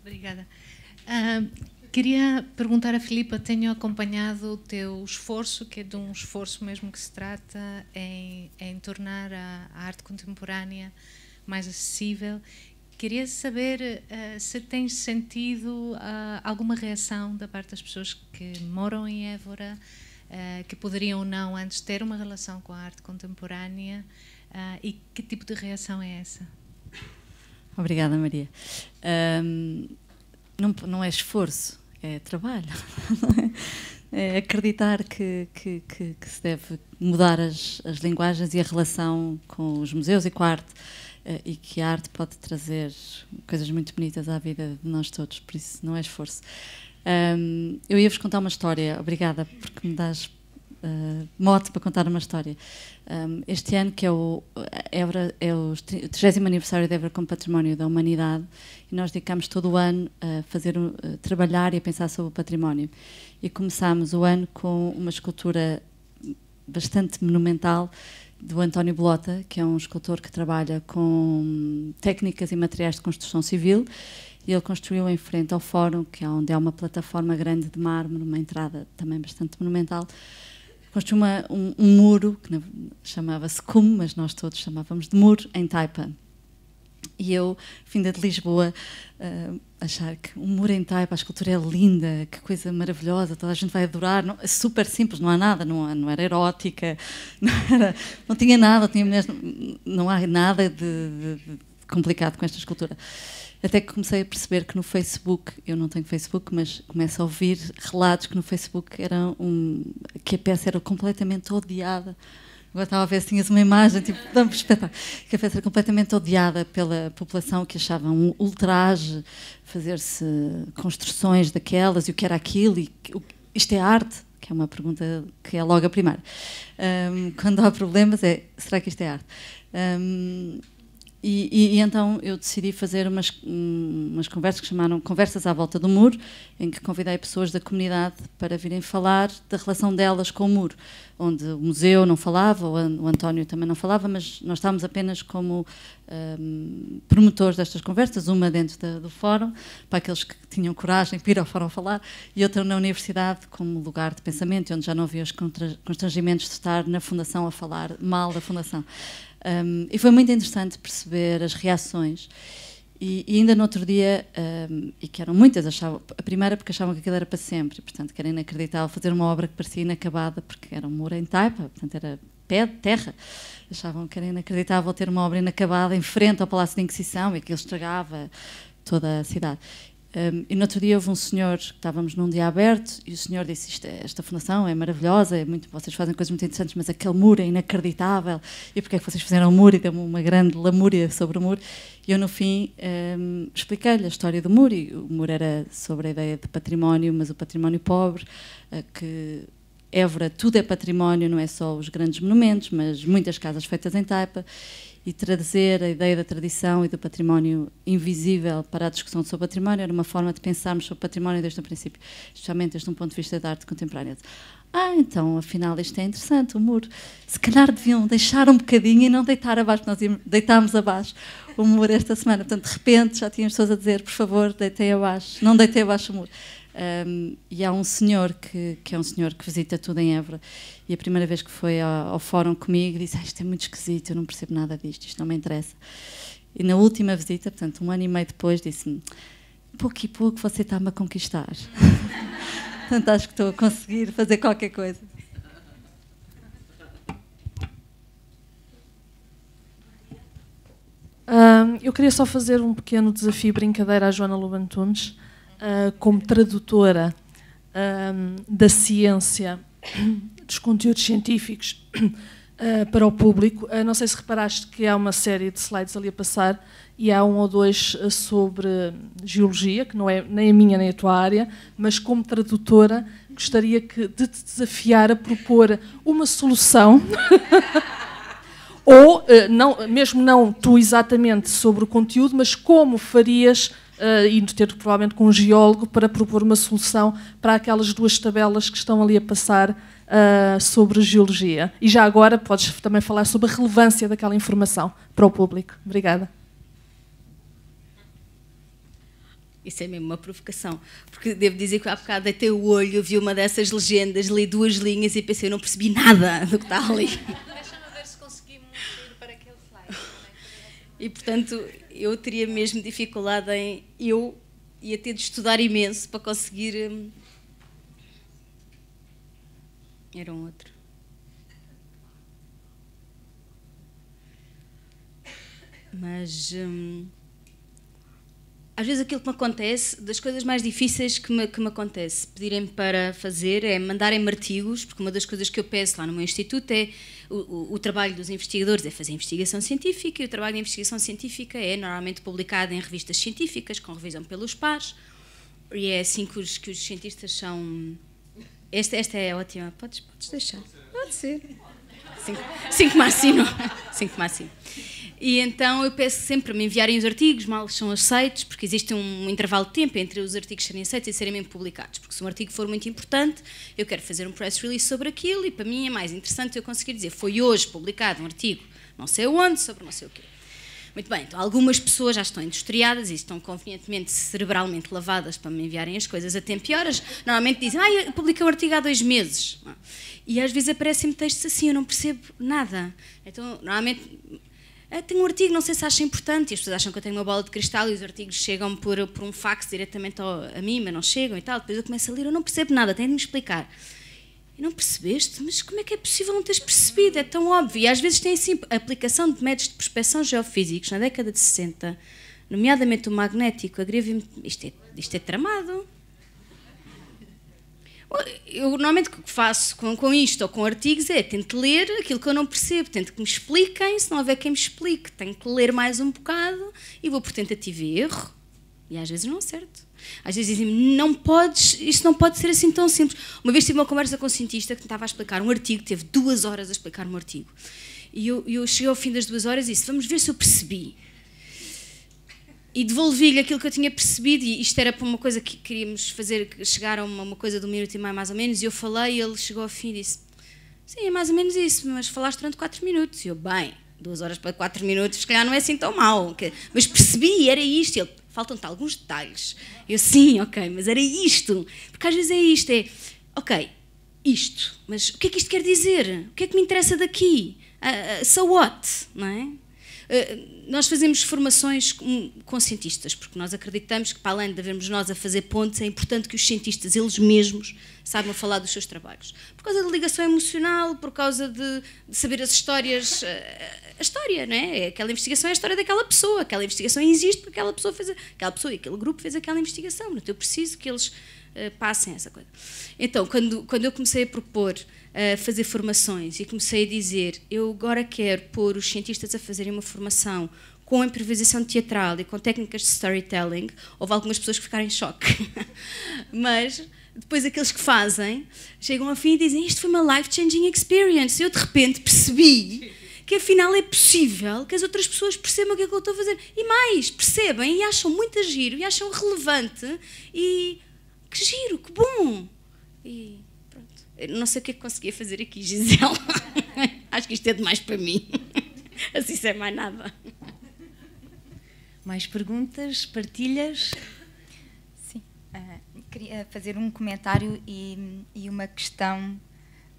Obrigada. Uh, queria perguntar a Filipa, tenho acompanhado o teu esforço, que é de um esforço mesmo que se trata em, em tornar a, a arte contemporânea mais acessível Queria saber uh, se tem sentido uh, alguma reação da parte das pessoas que moram em Évora, uh, que poderiam ou não antes ter uma relação com a arte contemporânea, ah, e que tipo de reação é essa? Obrigada, Maria. Um, não, não é esforço, é trabalho. é acreditar que, que, que, que, se deve mudar as, as linguagens e a relação com os museus e com a arte. Eh, e que a arte pode trazer coisas muito bonitas à vida de nós todos, por isso não é esforço. Um, eu ia-vos contar uma história, obrigada porque me dás uh, mote para contar uma história. Um, este ano, que é o, eh, Évora, é o 30 aniversário da Évora como Património da Humanidade, e nós dedicámos todo o ano a fazer, a trabalhar e a pensar sobre o património. E começámos o ano com uma escultura bastante monumental do António Blota, que é um escultor que trabalha com técnicas e materiais de construção civil. E ele construiu em frente ao fórum, que é onde há é uma plataforma grande de mármore, uma entrada também bastante monumental. Construiu uma, um, um muro, que chamava-se Cum, mas nós todos chamávamos de muro, em Taipan. E eu, vinda de Lisboa, uh, achar que o muro em a escultura é linda, que coisa maravilhosa, toda a gente vai adorar. Não, é super simples, não há nada, não, não era erótica, não, era, não tinha nada, tinha mulheres, não há nada de, de, de complicado com esta escultura. Até que comecei a perceber que no Facebook, eu não tenho Facebook, mas começo a ouvir relatos que no Facebook era um, que a peça era completamente odiada Agora estava a ver se tinhas uma imagem, tipo, tão espetáculo. Que a era completamente odiada pela população que achava um ultraje fazer-se construções daquelas e o que era aquilo e o, isto é arte, que é uma pergunta que é logo a primeira. Um, quando há problemas é, será que isto é arte? Um, e, e, e, então eu decidi fazer umas, hum, umas conversas que chamaram Conversas à Volta do Muro, em que convidei pessoas da comunidade para virem falar da relação delas com o muro, onde o museu não falava, o António também não falava, mas nós estávamos apenas como um, promotores destas conversas, uma dentro da, do fórum, para aqueles que tinham coragem para ir ao fórum falar, e outra na universidade como lugar de pensamento, onde já não havia os constrangimentos de estar na fundação a falar mal da fundação. Um, e foi muito interessante perceber as reações. E, e ainda no outro dia, um, e que eram muitas, achavam, a primeira porque achavam que aquilo era para sempre, portanto que era inacreditável fazer uma obra que parecia inacabada, porque era um muro em taipa, portanto era pé de terra. Achavam que era inacreditável ter uma obra inacabada em frente ao Palácio da Inquisição e que ele estragava toda a cidade. Um, e no outro dia houve um senhor, estávamos num dia aberto, e o senhor disse: Isto, é, Esta fundação é maravilhosa, é muito, vocês fazem coisas muito interessantes, mas aquele muro é inacreditável. E porquê é que vocês fizeram o muro? E deu-me uma grande lamúria sobre o muro. E eu, no fim, um, expliquei-lhe a história do muro. E o muro era sobre a ideia de património, mas o património pobre, ah, que Évora tudo é património, não é só os grandes monumentos, mas muitas casas feitas em taipa e trazer a ideia da tradição e do património invisível para a discussão sobre o património era uma forma de pensarmos sobre o património desde o princípio, especialmente desde um ponto de vista da arte contemporânea. Ah, então, afinal, isto é interessante, o muro. Se calhar deviam deixar um bocadinho e não deitar abaixo, nós deitámos abaixo o muro esta semana. Portanto, de repente já tínhamos pessoas a dizer, por favor, deitei abaixo, não deitei abaixo o muro. Um, e há um senhor que, que, é um senhor que visita tudo em Évora e a primeira vez que foi ao, ao fórum comigo disse ah, isto é muito esquisito, eu não percebo nada disto, isto não me interessa. E na última visita, portanto um ano e meio depois, disse-me pouco e pouco você está-me a conquistar. portanto acho que estou a conseguir fazer qualquer coisa. Um, eu queria só fazer um pequeno desafio brincadeira à Joana Lubantunes. Ah, como tradutora uh, da ciência, dos conteúdos científicos ah, para o público. não sei se reparaste que há uma série de slides ali a passar e há um ou dois sobre geologia, que não é nem a minha nem a tua área, mas como tradutora gostaria que, de te desafiar a propor uma solução. ou não, mesmo não tu exatamente sobre o conteúdo, mas como farias uh, eh, e ter provavelmente com um geólogo para propor uma solução para aquelas duas tabelas que estão ali a passar uh, sobre geologia. E já agora podes também falar sobre a relevância daquela informação para o público. Obrigada. Isso é mesmo uma provocação. Porque devo dizer que há bocado deitei o olho, vi uma dessas legendas, li duas linhas e pensei, não percebi nada do que está ali. Deixa-me ver se conseguimos ir para aquele slide. E, portanto, eu teria mesmo dificuldade em. Eu ia ter de estudar imenso para conseguir. Hum, era um outro. Mas. Hum, às vezes aquilo que me acontece, das coisas mais difíceis que me, que me acontece, pedirem-me para fazer é mandarem-me artigos, porque uma das coisas que eu peço lá no meu instituto é o, o, trabalho dos investigadores é fazer investigação científica e o trabalho de investigação científica é normalmente publicado em revistas científicas, com revisão pelos pares, e é assim que os, que os cientistas são. Esta, esta é ótima. Podes, podes deixar. Pode ser. Cinco, cinco máximo. Cinco máximo. E então eu peço sempre para me enviarem os artigos, mal são aceitos, porque existe um intervalo de tempo entre os artigos serem aceitos e serem mesmo publicados. Porque se um artigo for muito importante, eu quero fazer um press release sobre aquilo e para mim é mais interessante eu conseguir dizer foi hoje publicado um artigo, não sei onde, sobre não sei o quê. Muito bem, então algumas pessoas já estão industriadas e estão convenientemente cerebralmente lavadas para me enviarem as coisas a tempo e horas. Normalmente dizem, ah, eu publiquei um artigo há dois meses. E às vezes aparecem-me textos assim, eu não percebo nada. Então, normalmente, ah, tenho um artigo, não sei se acha importante, e as pessoas acham que eu tenho uma bola de cristal e os artigos chegam por, por um fax diretamente ao, a mim, mas não chegam e tal. Depois eu começo a ler, eu não percebo nada, tenho de me explicar. E não percebeste? Mas como é que é possível não teres percebido? É tão óbvio. E às vezes tem assim, a aplicação de métodos de prospecção geofísicos na década de 60, nomeadamente o magnético, a gravimetria. Isto é, isto é tramado. Eu normalmente o que faço com, com isto ou com artigos é tento ler aquilo que eu não percebo, tento que me expliquem, se não houver quem me explique, tenho que ler mais um bocado e vou por tentativa e erro. E às vezes não acerto. Às vezes dizem-me, não podes, isto não pode ser assim tão simples. Uma vez tive uma conversa com um cientista que estava a explicar um artigo, teve duas horas a explicar um artigo. E eu, eu cheguei ao fim das duas horas e disse, vamos ver se eu percebi e devolvi-lhe aquilo que eu tinha percebido, e isto era para uma coisa que queríamos fazer, chegar a uma, uma coisa de um minuto e meio mais ou menos, e eu falei, e ele chegou ao fim e disse, sim, é mais ou menos isso, mas falaste durante quatro minutos. E eu, bem, duas horas para quatro minutos, se calhar não é assim tão mal mas percebi, era isto. E ele, faltam-te alguns detalhes. Eu, sim, ok, mas era isto. Porque às vezes é isto, é, ok, isto, mas o que é que isto quer dizer? O que é que me interessa daqui? Uh, uh so what? Não é? Eh, nós fazemos formações com, cientistas, porque nós acreditamos que, para além de havermos nós a fazer pontes, é importante que os cientistas, eles mesmos, saibam falar dos seus trabalhos. Por causa da ligação emocional, por causa de, de saber as histórias, eh, a história, não é? é? Aquela investigação é a história daquela pessoa, aquela investigação existe porque aquela pessoa fez, aquela pessoa e aquele grupo fez aquela investigação, Então eu preciso que eles eh, passem essa coisa. Então, quando, quando eu comecei a propor a fazer formações e comecei a dizer: eu agora quero pôr os cientistas a fazerem uma formação com improvisação teatral e com técnicas de storytelling. Houve algumas pessoas que ficaram em choque, mas depois aqueles que fazem chegam ao fim e dizem: Isto foi uma life-changing experience. Eu de repente percebi que afinal é possível que as outras pessoas percebam o que é que eu estou a fazer. E mais, percebem e acham muito giro e acham relevante e que giro, que bom! E não sei o que é que conseguia fazer aqui, Gisela. Acho que isto é demais para mim. Assim sem mais nada. Mais perguntas? Partilhas? Sim. Uh, queria fazer um comentário e, e uma questão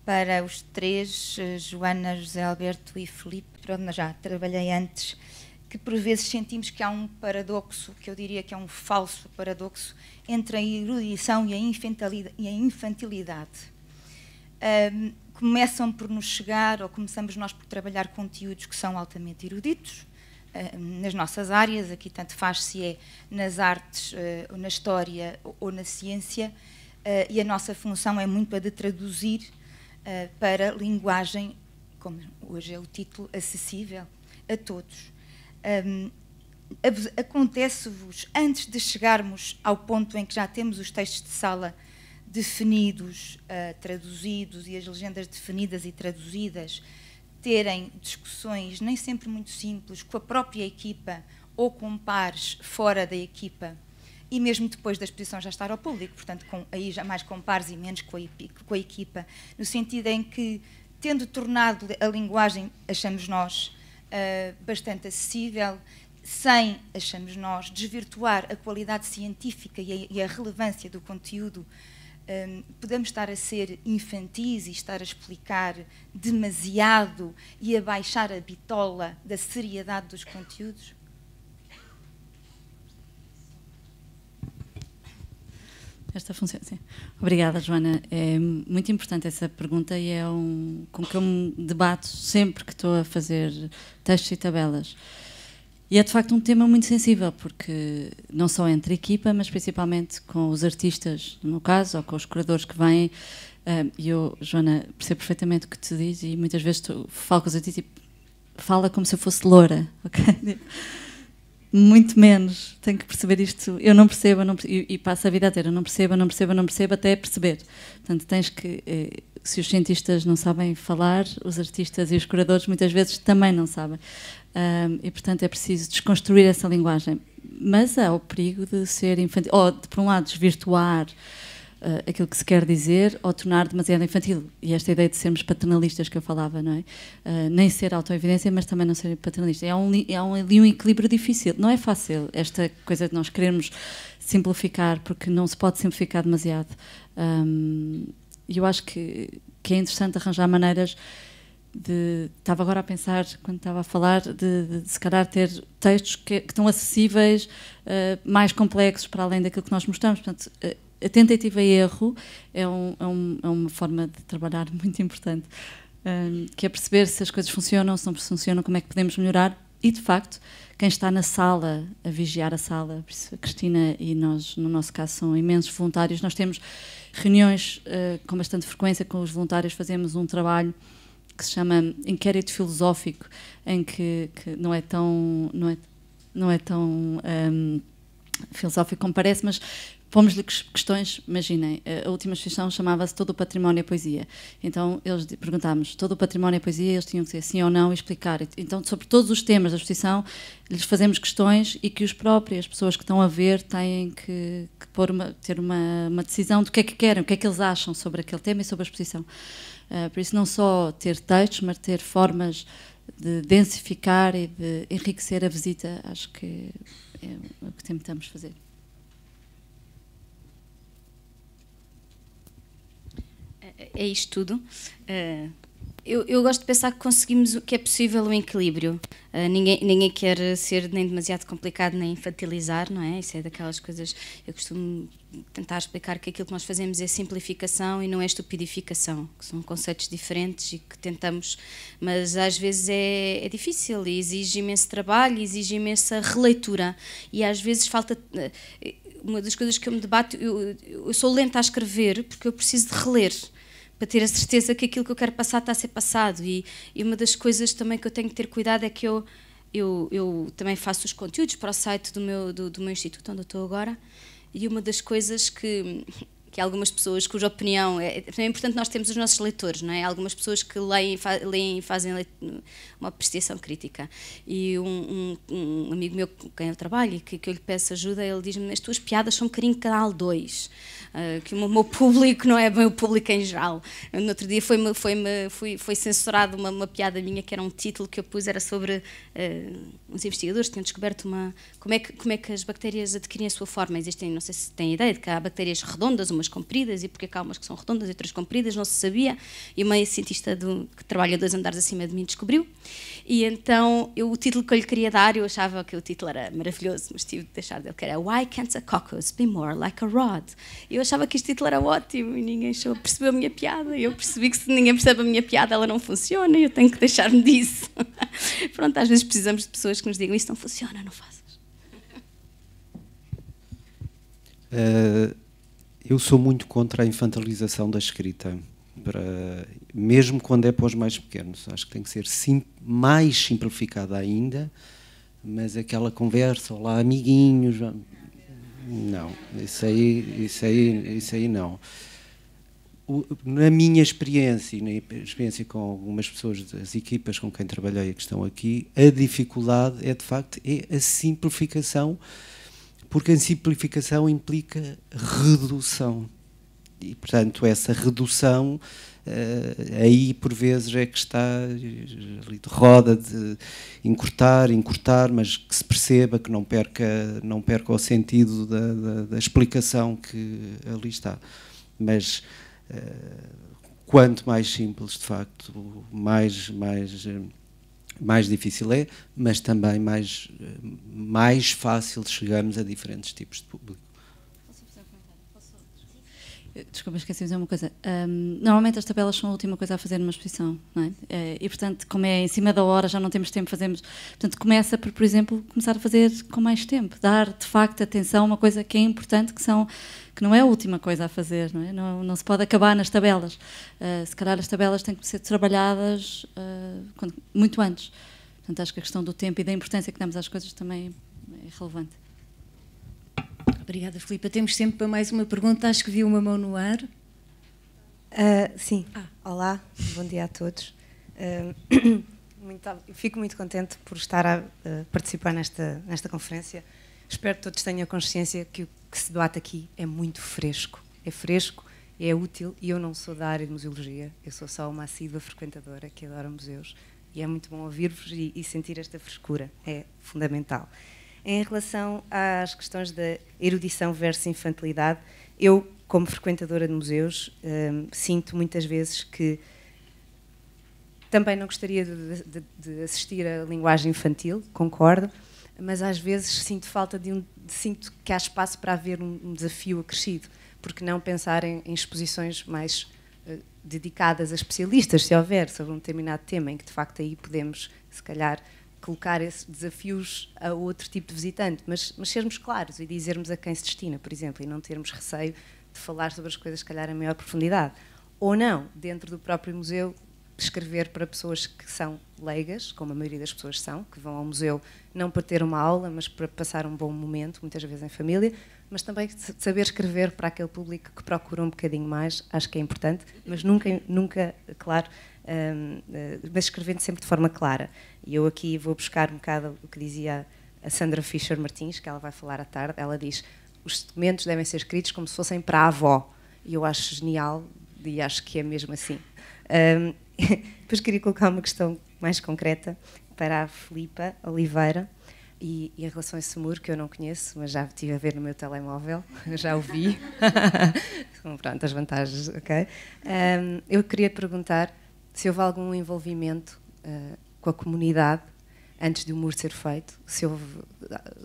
para os três, eh, Joana, José Alberto e Felipe, para onde já trabalhei antes, que por vezes sentimos que há um paradoxo, que eu diria que é um falso paradoxo, entre a erudição e a infantilidade um, começam por nos chegar, ou começamos nós por trabalhar conteúdos que são altamente eruditos, nas nossas áreas, aqui tanto faz se é nas artes, eh, ou na história ou na ciência, eh, e a nossa função é muito a de traduzir eh, para linguagem, como hoje é o título, acessível a todos. Acontece-vos, antes de chegarmos ao ponto em que já temos os textos de sala definidos, uh, traduzidos e as legendas definidas e traduzidas terem discussões nem sempre muito simples com a própria equipa ou com pares fora da equipa e mesmo depois da exposição já estar ao público, portanto com, aí já mais com pares e menos com a, com a equipa, no sentido em que tendo tornado a linguagem, achamos nós, uh, bastante acessível, sem, achamos nós, desvirtuar a qualidade científica e a, e a relevância do conteúdo um, podemos estar a ser infantis e estar a explicar demasiado e a baixar a bitola da seriedade dos conteúdos? Esta funciona, sim. Obrigada, Joana. É muito importante essa pergunta e é um, com que eu me debato sempre que estou a fazer textos e tabelas. E é de facto um tema muito sensível, porque não só entre equipa, mas principalmente com os artistas, no caso, ou com os curadores que vêm. Ah, e eu, Joana, percebo perfeitamente o que tu dizes e muitas vezes tu falo com os artistas e fala como se eu fosse loura, ok? Muito menos, tenho que perceber isto. Eu não percebo, eu não percebo e, e passo a vida inteira. eu não percebo, eu não percebo, eu não percebo, até perceber. Portanto, tens que. Eh, se os cientistas não sabem falar, os artistas e os curadores muitas vezes também não sabem. Um, e, portanto, é preciso desconstruir essa linguagem. Mas há o perigo de ser infantil, ou de, por um lado, desvirtuar uh, aquilo que se quer dizer, ou tornar demasiado infantil. E esta ideia de sermos paternalistas que eu falava, não é? Uh, nem ser autoevidência, mas também não ser paternalista. É um, é um, um equilíbrio difícil. Não é fácil esta coisa de nós queremos simplificar, porque não se pode simplificar demasiado. E um, eu acho que, que é interessante arranjar maneiras de estava agora a pensar quando estava a falar de, de, de se calhar ter textos que, que estão acessíveis uh, mais complexos para além daquilo que nós mostramos portanto a, eh, a tentativa e erro é, um, é, um, é, uma forma de trabalhar muito importante um, eh, que é perceber se as coisas funcionam se não funcionam como é que podemos melhorar e de facto quem está na sala a vigiar a sala por isso a Cristina e nós no nosso caso são imensos voluntários nós temos reuniões uh, com bastante frequência com os voluntários fazemos um trabalho que se chama Inquérito Filosófico, em que, que não é tão. Não é, não é tão um, filosófico como parece, mas fomos-lhe questões, imaginem, eh, a última exposição chamava-se Todo o Património é Poesia. Então, eles perguntámos, todo o património é poesia? Eles tinham que dizer sim ou não e explicar. Então, sobre todos os temas da exposição, lhes fazemos questões e que os próprios, as pessoas que estão a ver, têm que, que uma, ter uma, uma, decisão do que é que querem, o que é que eles acham sobre aquele tema e sobre a exposição. Eh, por isso, não só ter textos, mas ter formas de densificar e de enriquecer a visita, acho que é o que tentamos fazer. É, é isto tudo. Uh, eu, eu, gosto de pensar que conseguimos que é possível o um equilíbrio. Uh, ninguém, ninguém quer ser nem demasiado complicado nem infantilizar, não é? Isso é daquelas coisas. Eu costumo tentar explicar que aquilo que nós fazemos é simplificação e não é estupidificação, que são conceitos diferentes e que tentamos, mas às vezes é, é difícil e exige imenso trabalho, exige imensa releitura e às vezes falta. Ah, uma das coisas que eu me debato, eu, eu sou lenta a escrever porque eu preciso de reler para ter a certeza que aquilo que eu quero passar está a ser passado. E, e uma das coisas também que eu tenho que ter cuidado é que eu, eu, eu também faço os conteúdos para o site do meu, do, do meu instituto, onde eu estou agora, e uma das coisas que que algumas pessoas cuja opinião é, é, é importante nós temos os nossos leitores, não é? Algumas pessoas que leem, fa, leem fazem uma apreciação crítica. E um, um, um amigo meu com quem eu trabalho e que, que eu lhe peço ajuda, ele diz-me: As tuas piadas são um bocadinho canal 2, uh, ah, que o meu público não é bem o público em geral. No outro dia foi, -me, foi, -me, foi, foi censurado uma, uma, piada minha que era um título que eu pus, era sobre uh, uns investigadores que tinham descoberto uma, como, é que, como é que as bactérias adquirem a sua forma. Existem, não sei se têm ideia, de que há bactérias redondas, umas compridas, e porque é há umas que são redondas e outras compridas, não se sabia. E uma cientista do, que trabalha dois andares acima de mim descobriu. E então eu, o título que eu lhe queria dar, eu achava que o título era maravilhoso, mas tive de deixar dele, que era Why Can't a Cockroach Be More Like a Rod? Eu achava que este título era ótimo e ninguém achou, percebeu a minha piada. e Eu percebi que se ninguém percebe a minha piada, ela não funciona e eu tenho que deixar-me disso. Pronto, às vezes precisamos de pessoas que nos digam isso não funciona, não faças. Uh, eu sou muito contra a infantilização da escrita para, mesmo quando é para os mais pequenos. Acho que tem que ser sim, mais simplificada ainda, mas aquela conversa, olá amiguinhos, não, isso aí, isso aí, isso aí não. na minha experiência e na experiência com algumas pessoas das equipas com quem trabalhei e que estão aqui, a dificuldade é de facto é a simplificação, porque a simplificação implica redução e, portanto, essa redução Uh, aí por vezes é que está eh, ali de roda de encurtar, encurtar, mas que se perceba, que não perca, não perca o sentido da, da, da explicação que ali está. Mas uh, quanto mais simples, de facto, mais, mais, mais difícil é, mas também mais, mais fácil chegamos a diferentes tipos de público. Eh, desculpa, esqueci de dizer uma coisa. Um, normalmente as tabelas são a última coisa a fazer numa exposição, não é? Eh, e, portanto, como é em cima da hora, já não temos tempo, fazemos... Portanto, começa por, por exemplo, começar a fazer com mais tempo. Dar, de facto, atenção a uma coisa que é importante, que são que não é a última coisa a fazer, não é? Não, não se pode acabar nas tabelas. Uh, se calhar as tabelas têm que ser trabalhadas uh, quando, muito antes. Portanto, acho que a questão do tempo e da importância que damos às coisas também é relevante. Obrigada, Filipa. Temos tempo para mais uma pergunta. Acho que vi uma mão no ar. Uh, sim. Ah. Olá, bom dia a todos. Uh, muito, fico muito contente por estar a uh, participar nesta, nesta conferência. Espero que todos tenham consciência que o que se debate aqui é muito fresco. É fresco, é útil e eu não sou da área de museologia, eu sou só uma assídua frequentadora que adora museus e é muito bom ouvir-vos e, e sentir esta frescura, é fundamental. Em relação às questões da erudição versus infantilidade, eu, como frequentadora de museus, hum, sinto muitas vezes que também não gostaria de, de, de, assistir a linguagem infantil, concordo, mas às vezes sinto falta de um. sinto que há espaço para haver um, um desafio acrescido, porque não pensar em, em exposições mais eh, dedicadas a especialistas, se houver, sobre um determinado tema, em que de facto aí podemos, se calhar, colocar esses desafios a outro tipo de visitante, mas, mas sermos claros e dizermos a quem se destina, por exemplo, e não termos receio de falar sobre as coisas, se calhar, a maior profundidade. Ou não, dentro do próprio museu, escrever para pessoas que são leigas, como a maioria das pessoas são, que vão ao museu não para ter uma aula, mas para passar um bom momento, muitas vezes em família, mas também saber escrever para aquele público que procura um bocadinho mais, acho que é importante, mas nunca, nunca claro, hum, eh, mas escrevendo sempre de forma clara. E eu aqui vou buscar um bocado o que dizia a Sandra Fischer Martins, que ela vai falar à tarde. Ela diz: os documentos devem ser escritos como se fossem para a avó. E eu acho genial e acho que é mesmo assim. Um, depois queria colocar uma questão mais concreta para a Filipa Oliveira. E, e, em relação a esse muro, que eu não conheço, mas já estive a ver no meu telemóvel, já o vi. São pronto, as vantagens, ok? Um, eu queria perguntar se houve algum envolvimento uh, com a comunidade antes do muro ser feito, se, houve,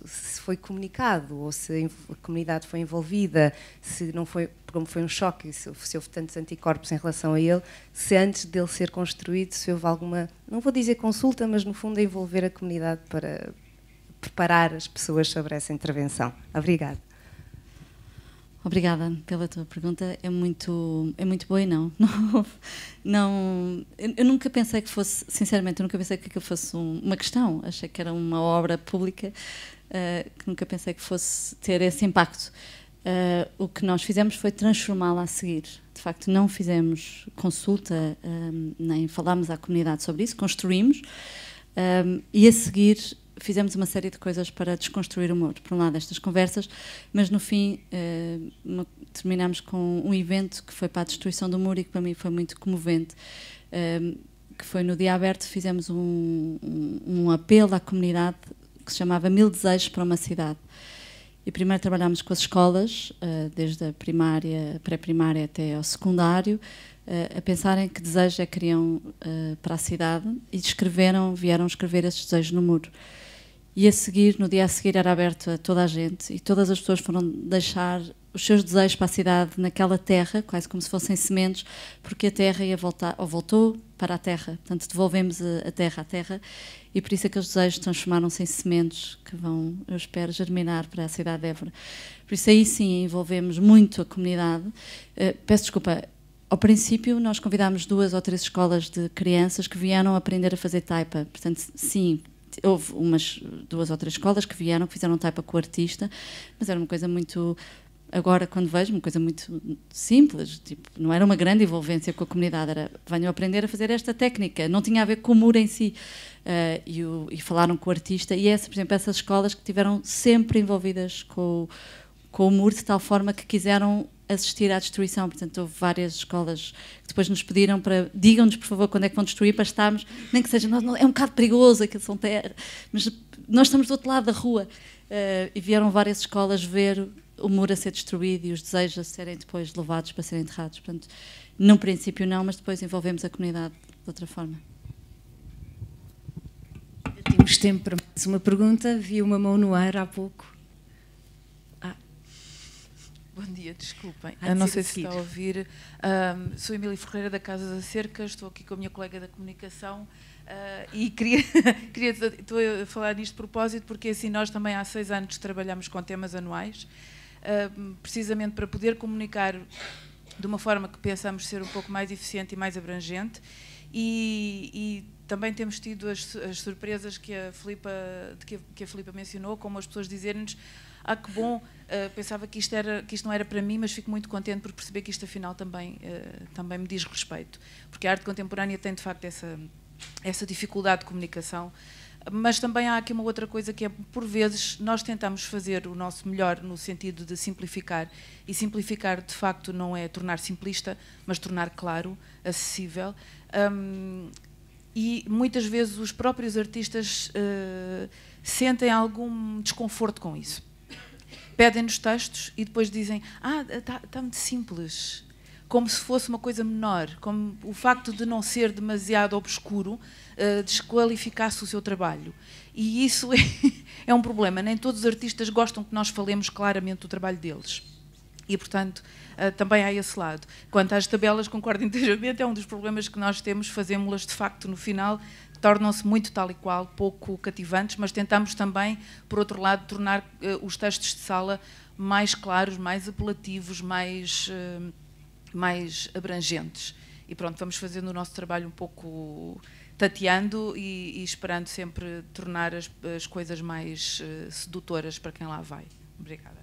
se, foi comunicado ou se a comunidade foi envolvida, se não foi, como foi um choque, se, se houve tantos anticorpos em relação a ele, se antes dele ser construído, se houve alguma, não vou dizer consulta, mas no fundo envolver a comunidade para preparar as pessoas sobre essa intervenção. Obrigada. Obrigada pela tua pergunta. É muito, é muito boa e não. Não, não eu, eu nunca pensei que fosse, sinceramente, eu nunca pensei que aquilo fosse um, uma questão. Achei que era uma obra pública, uh, que nunca pensei que fosse ter esse impacto. Uh, o que nós fizemos foi transformá-la a seguir. De facto, não fizemos consulta, um, eh, nem falámos à comunidade sobre isso, construímos. Um, e a seguir fizemos uma série de coisas para desconstruir o muro. Por um lado, estas conversas, mas no fim eh, uh, terminámos com um evento que foi para a destruição do muro e que para mim foi muito comovente. Uh, que foi no Dia Aberto, fizemos um, um, um, apelo à comunidade que se chamava Mil Desejos para uma Cidade. E primeiro trabalhámos com as escolas, uh, desde a primária, pré-primária até ao secundário, a pensarem que desejos é que queriam para a cidade e escreveram, vieram escrever esses desejos no muro. E a seguir, no dia a seguir, era aberto a toda a gente e todas as pessoas foram deixar os seus desejos para a cidade naquela terra, quase como se fossem sementes, porque a terra ia voltar, ou voltou para a terra. Portanto, devolvemos a, a terra à terra e por isso aqueles é desejos transformaram-se em sementes que vão, eu espero, germinar para a cidade de Évora. Por isso aí sim envolvemos muito a comunidade. Uh, peço desculpa, ao princípio, nós convidámos duas ou três escolas de crianças que vieram aprender a fazer taipa. Portanto, sim, houve umas duas ou três escolas que vieram, que fizeram taipa com o artista, mas era uma coisa muito agora quando vejo uma coisa muito simples, tipo, não era uma grande envolvência com a comunidade, era venham aprender a fazer esta técnica, não tinha a ver com o muro em si. Uh, e, o, e, falaram com o artista, e essa, por exemplo, essas escolas que tiveram sempre envolvidas com, com o muro de tal forma que quiseram assistir à destruição. Portanto, houve várias escolas que depois nos pediram para digam-nos, por favor, quando é que vão destruir para estarmos, nem que seja, não, é um bocado perigoso aquilo são terra, mas nós estamos do outro lado da rua. Uh, e vieram várias escolas ver o muro a ser destruído e os desejos a serem depois levados para serem enterrados. Portanto, num princípio não, mas depois envolvemos a comunidade de outra forma. Temos tempo para mais uma pergunta. Vi uma mão no ar há pouco. Bom dia, desculpem. Ah, não sei se está a ouvir. Um, sou Emília Ferreira da Casa da Cerca, estou aqui com a minha colega da comunicação. Uh, e queria, queria, estou a falar nisto de propósito, porque assim nós também há seis anos trabalhamos com temas anuais, uh, precisamente para poder comunicar de uma forma que pensamos ser um pouco mais eficiente e mais abrangente. E, e também temos tido as, as, surpresas que a Filipa, que, a, que a Filipa mencionou, como as pessoas dizerem-nos ah, que bom, uh, pensava que isto, era, que isto não era para mim, mas fico muito contente por perceber que isto afinal também, uh, também me diz respeito. Porque a arte contemporânea tem de facto essa, essa dificuldade de comunicação, mas também há aqui uma outra coisa que é, por vezes, nós tentamos fazer o nosso melhor no sentido de simplificar, e simplificar de facto não é tornar simplista, mas tornar claro, acessível. Um, e muitas vezes os próprios artistas uh, sentem algum desconforto com isso pedem-nos textos e depois dizem: Ah, está tá muito simples. Como se fosse uma coisa menor, como o facto de não ser demasiado obscuro uh, desqualificasse o seu trabalho. E isso é, é um problema. Nem todos os artistas gostam que nós falemos claramente do trabalho deles. E, portanto, uh, também há esse lado. Quanto às tabelas, concordo inteiramente, é um dos problemas que nós temos, fazemos-las de facto no final tornam-se muito tal e qual, pouco cativantes, mas tentamos também, por outro lado, tornar eh, os textos de sala mais claros, mais apelativos, mais, eh, mais abrangentes. E pronto, vamos fazendo o nosso trabalho um pouco tateando e, e esperando sempre tornar as, as coisas mais eh, sedutoras para quem lá vai. Obrigada.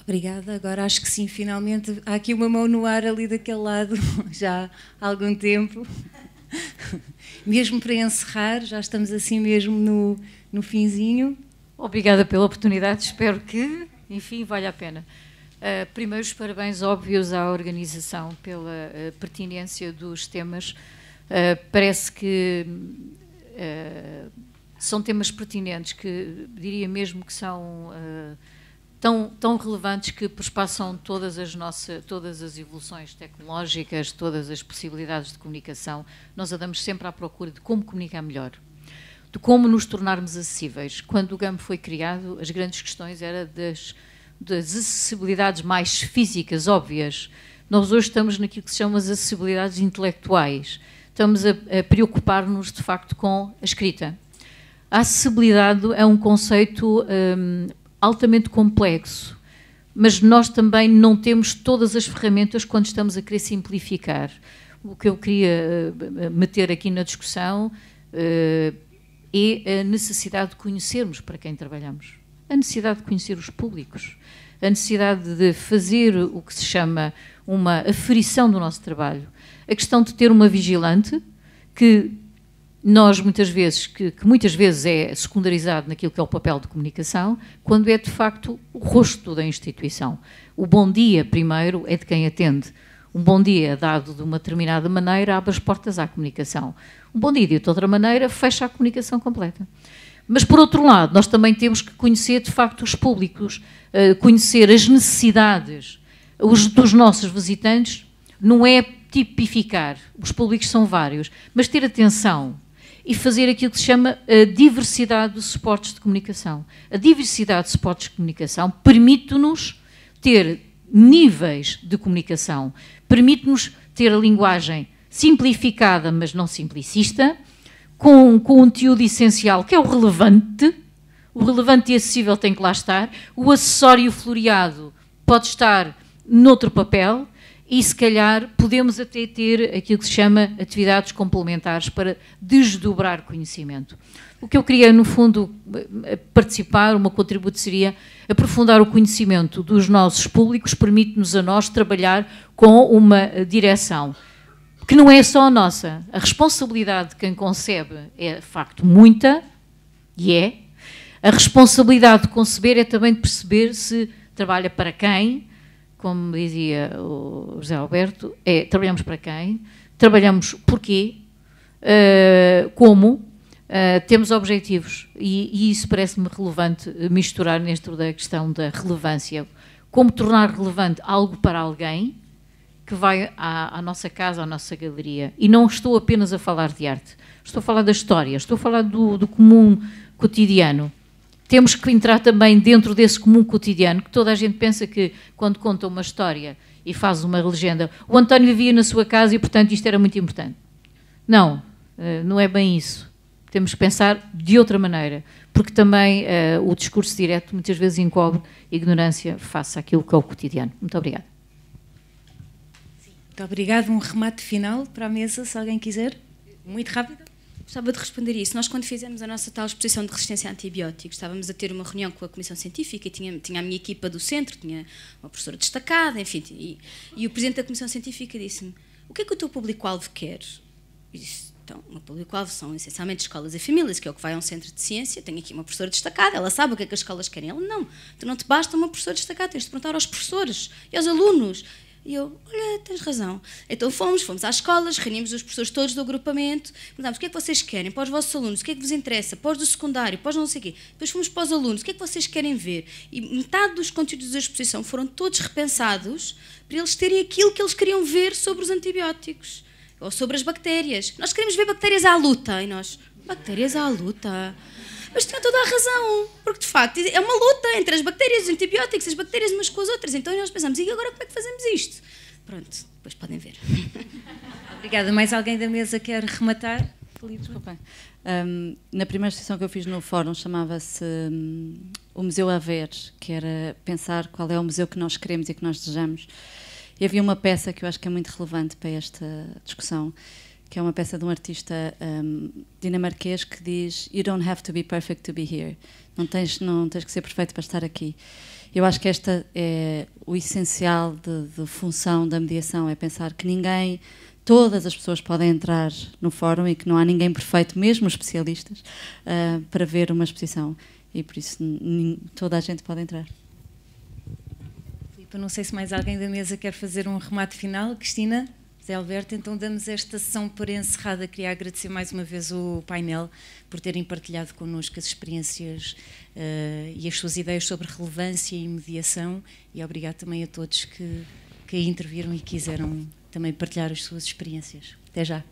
Obrigada. Agora acho que sim, finalmente há aqui uma mão no ar ali daquele lado já há algum tempo mesmo para encerrar, já estamos assim mesmo no, no finzinho. Obrigada pela oportunidade, espero que, enfim, valha a pena. Uh, ah, primeiros parabéns óbvios à organização pela uh, pertinência dos temas. Uh, parece que são temas pertinentes, que diria mesmo que são tão, tão relevantes que perspassam todas as, nossas, todas as evoluções tecnológicas, todas as possibilidades de comunicação. Nós andamos sempre à procura de como comunicar melhor, de como nos tornarmos acessíveis. Quando o GAM foi criado, as grandes questões eram das, das acessibilidades mais físicas, óbvias. Nós hoje estamos naquilo que se chama as acessibilidades intelectuais. Estamos a, a preocupar-nos, de facto, com a escrita. A acessibilidade é um conceito um, altamente complexo, mas nós também não temos todas as ferramentas quando estamos a querer simplificar. O que eu queria eh, meter aqui na discussão eh, é a necessidade de conhecermos para quem trabalhamos, a necessidade de conhecer os públicos, a necessidade de fazer o que se chama uma aferição do nosso trabalho, a questão de ter uma vigilante que nós muitas vezes, que, que, muitas vezes é secundarizado naquilo que é o papel de comunicação, quando é de facto o rosto da instituição. O bom dia, primeiro, é de quem atende. Um bom dia é dado de uma determinada maneira abre as portas à comunicação. Um bom dia de outra maneira fecha a comunicação completa. Mas, por outro lado, nós também temos que conhecer de facto os públicos, eh, conhecer as necessidades dos nossos visitantes. Não é tipificar, os públicos são vários, mas ter atenção e fazer aquilo que se chama a diversidade de suportes de comunicação. A diversidade de suportes de comunicação permite-nos ter níveis de comunicação, permite-nos ter a linguagem simplificada, mas não simplicista, com um conteúdo essencial que é o relevante. O relevante e acessível tem que lá estar. O acessório floreado pode estar noutro papel e se calhar podemos até ter aquilo que se chama atividades complementares para desdobrar conhecimento. O que eu queria, no fundo, eh, participar, uma contributo seria aprofundar o conhecimento dos nossos públicos, permite-nos a nós trabalhar com uma eh, direção que não é só a nossa. A responsabilidade de quem concebe é, de facto, muita, e é. A responsabilidade de conceber é também de perceber se trabalha para quem, como dizia o José Alberto, é trabalhamos para quem, trabalhamos porquê, uh, como, Uh, temos objetivos e, e isso parece-me relevante eh, misturar dentro da questão da relevância. Como tornar relevante algo para alguém que vai à, à, nossa casa, à nossa galeria. E não estou apenas a falar de arte, estou a falar da história, estou a falar do, do comum cotidiano temos que entrar também dentro desse comum cotidiano, que toda a gente pensa que quando conta uma história e faz uma legenda, o António vivia na sua casa e, portanto, isto era muito importante. Não, eh, não é bem isso. Temos que pensar de outra maneira, porque também eh, o discurso direto muitas vezes encobre ignorância face àquilo que é o cotidiano. Muito obrigada. Muito obrigada. Um remate final para a mesa, se alguém quiser. Muito rápido. Gostava de responder isso. Nós, quando fizemos a nossa tal exposição de resistência a antibióticos, estávamos a ter uma reunião com a Comissão Científica e tinha, tinha a minha equipa do centro, tinha uma professora destacada, enfim. E, e o presidente da Comissão Científica disse-me: O que é que o teu público-alvo quer? E disse: Então, o meu público-alvo são essencialmente escolas e famílias, que é o que vai a um centro de ciência. Tenho aqui uma professora destacada, ela sabe o que é que as escolas querem. Ela: Não, tu não te basta uma professora destacada, tens de perguntar aos professores e aos alunos e eu, olha, tens razão. Então fomos, fomos às escolas, reunimos os professores todos do agrupamento, perguntámos o que é que vocês querem para os vossos alunos, o que é que vos interessa, pós do secundário, pós não sei o quê. Depois fomos para os alunos, o que é que vocês querem ver. E metade dos conteúdos da exposição foram todos repensados para eles terem aquilo que eles queriam ver sobre os antibióticos ou sobre as bactérias. Nós queremos ver bactérias à luta. E nós, bactérias à luta. Mas tinha toda a razão, porque de facto é uma luta entre as bactérias, os antibióticos, as bactérias umas com as outras. Então nós pensamos, e agora como é que fazemos isto? Pronto, depois podem ver. Obrigada. Mais alguém da mesa quer rematar? Desculpa. Um, na primeira sessão que eu fiz no fórum chamava-se um, O Museu a Ver, que era pensar qual é o museu que nós queremos e que nós desejamos. E havia uma peça que eu acho que é muito relevante para esta discussão, que é uma peça de um artista um, dinamarquês que diz You don't have to be perfect to be here. Não tens, não tens que ser perfeito para estar aqui. Eu acho que esta é o essencial de, de função da mediação, é pensar que ninguém, todas as pessoas podem entrar no fórum e que não há ninguém perfeito, mesmo especialistas, uh, para ver uma exposição. E por isso toda a gente pode entrar. Filipe, não sei se mais alguém da mesa quer fazer um remate final. Cristina? Alberto. Então damos esta sessão por encerrada. Queria agradecer mais uma vez o painel por terem partilhado connosco as experiências uh, e as suas ideias sobre relevância e mediação. E obrigado também a todos que, que interviram e quiseram também partilhar as suas experiências. Até já.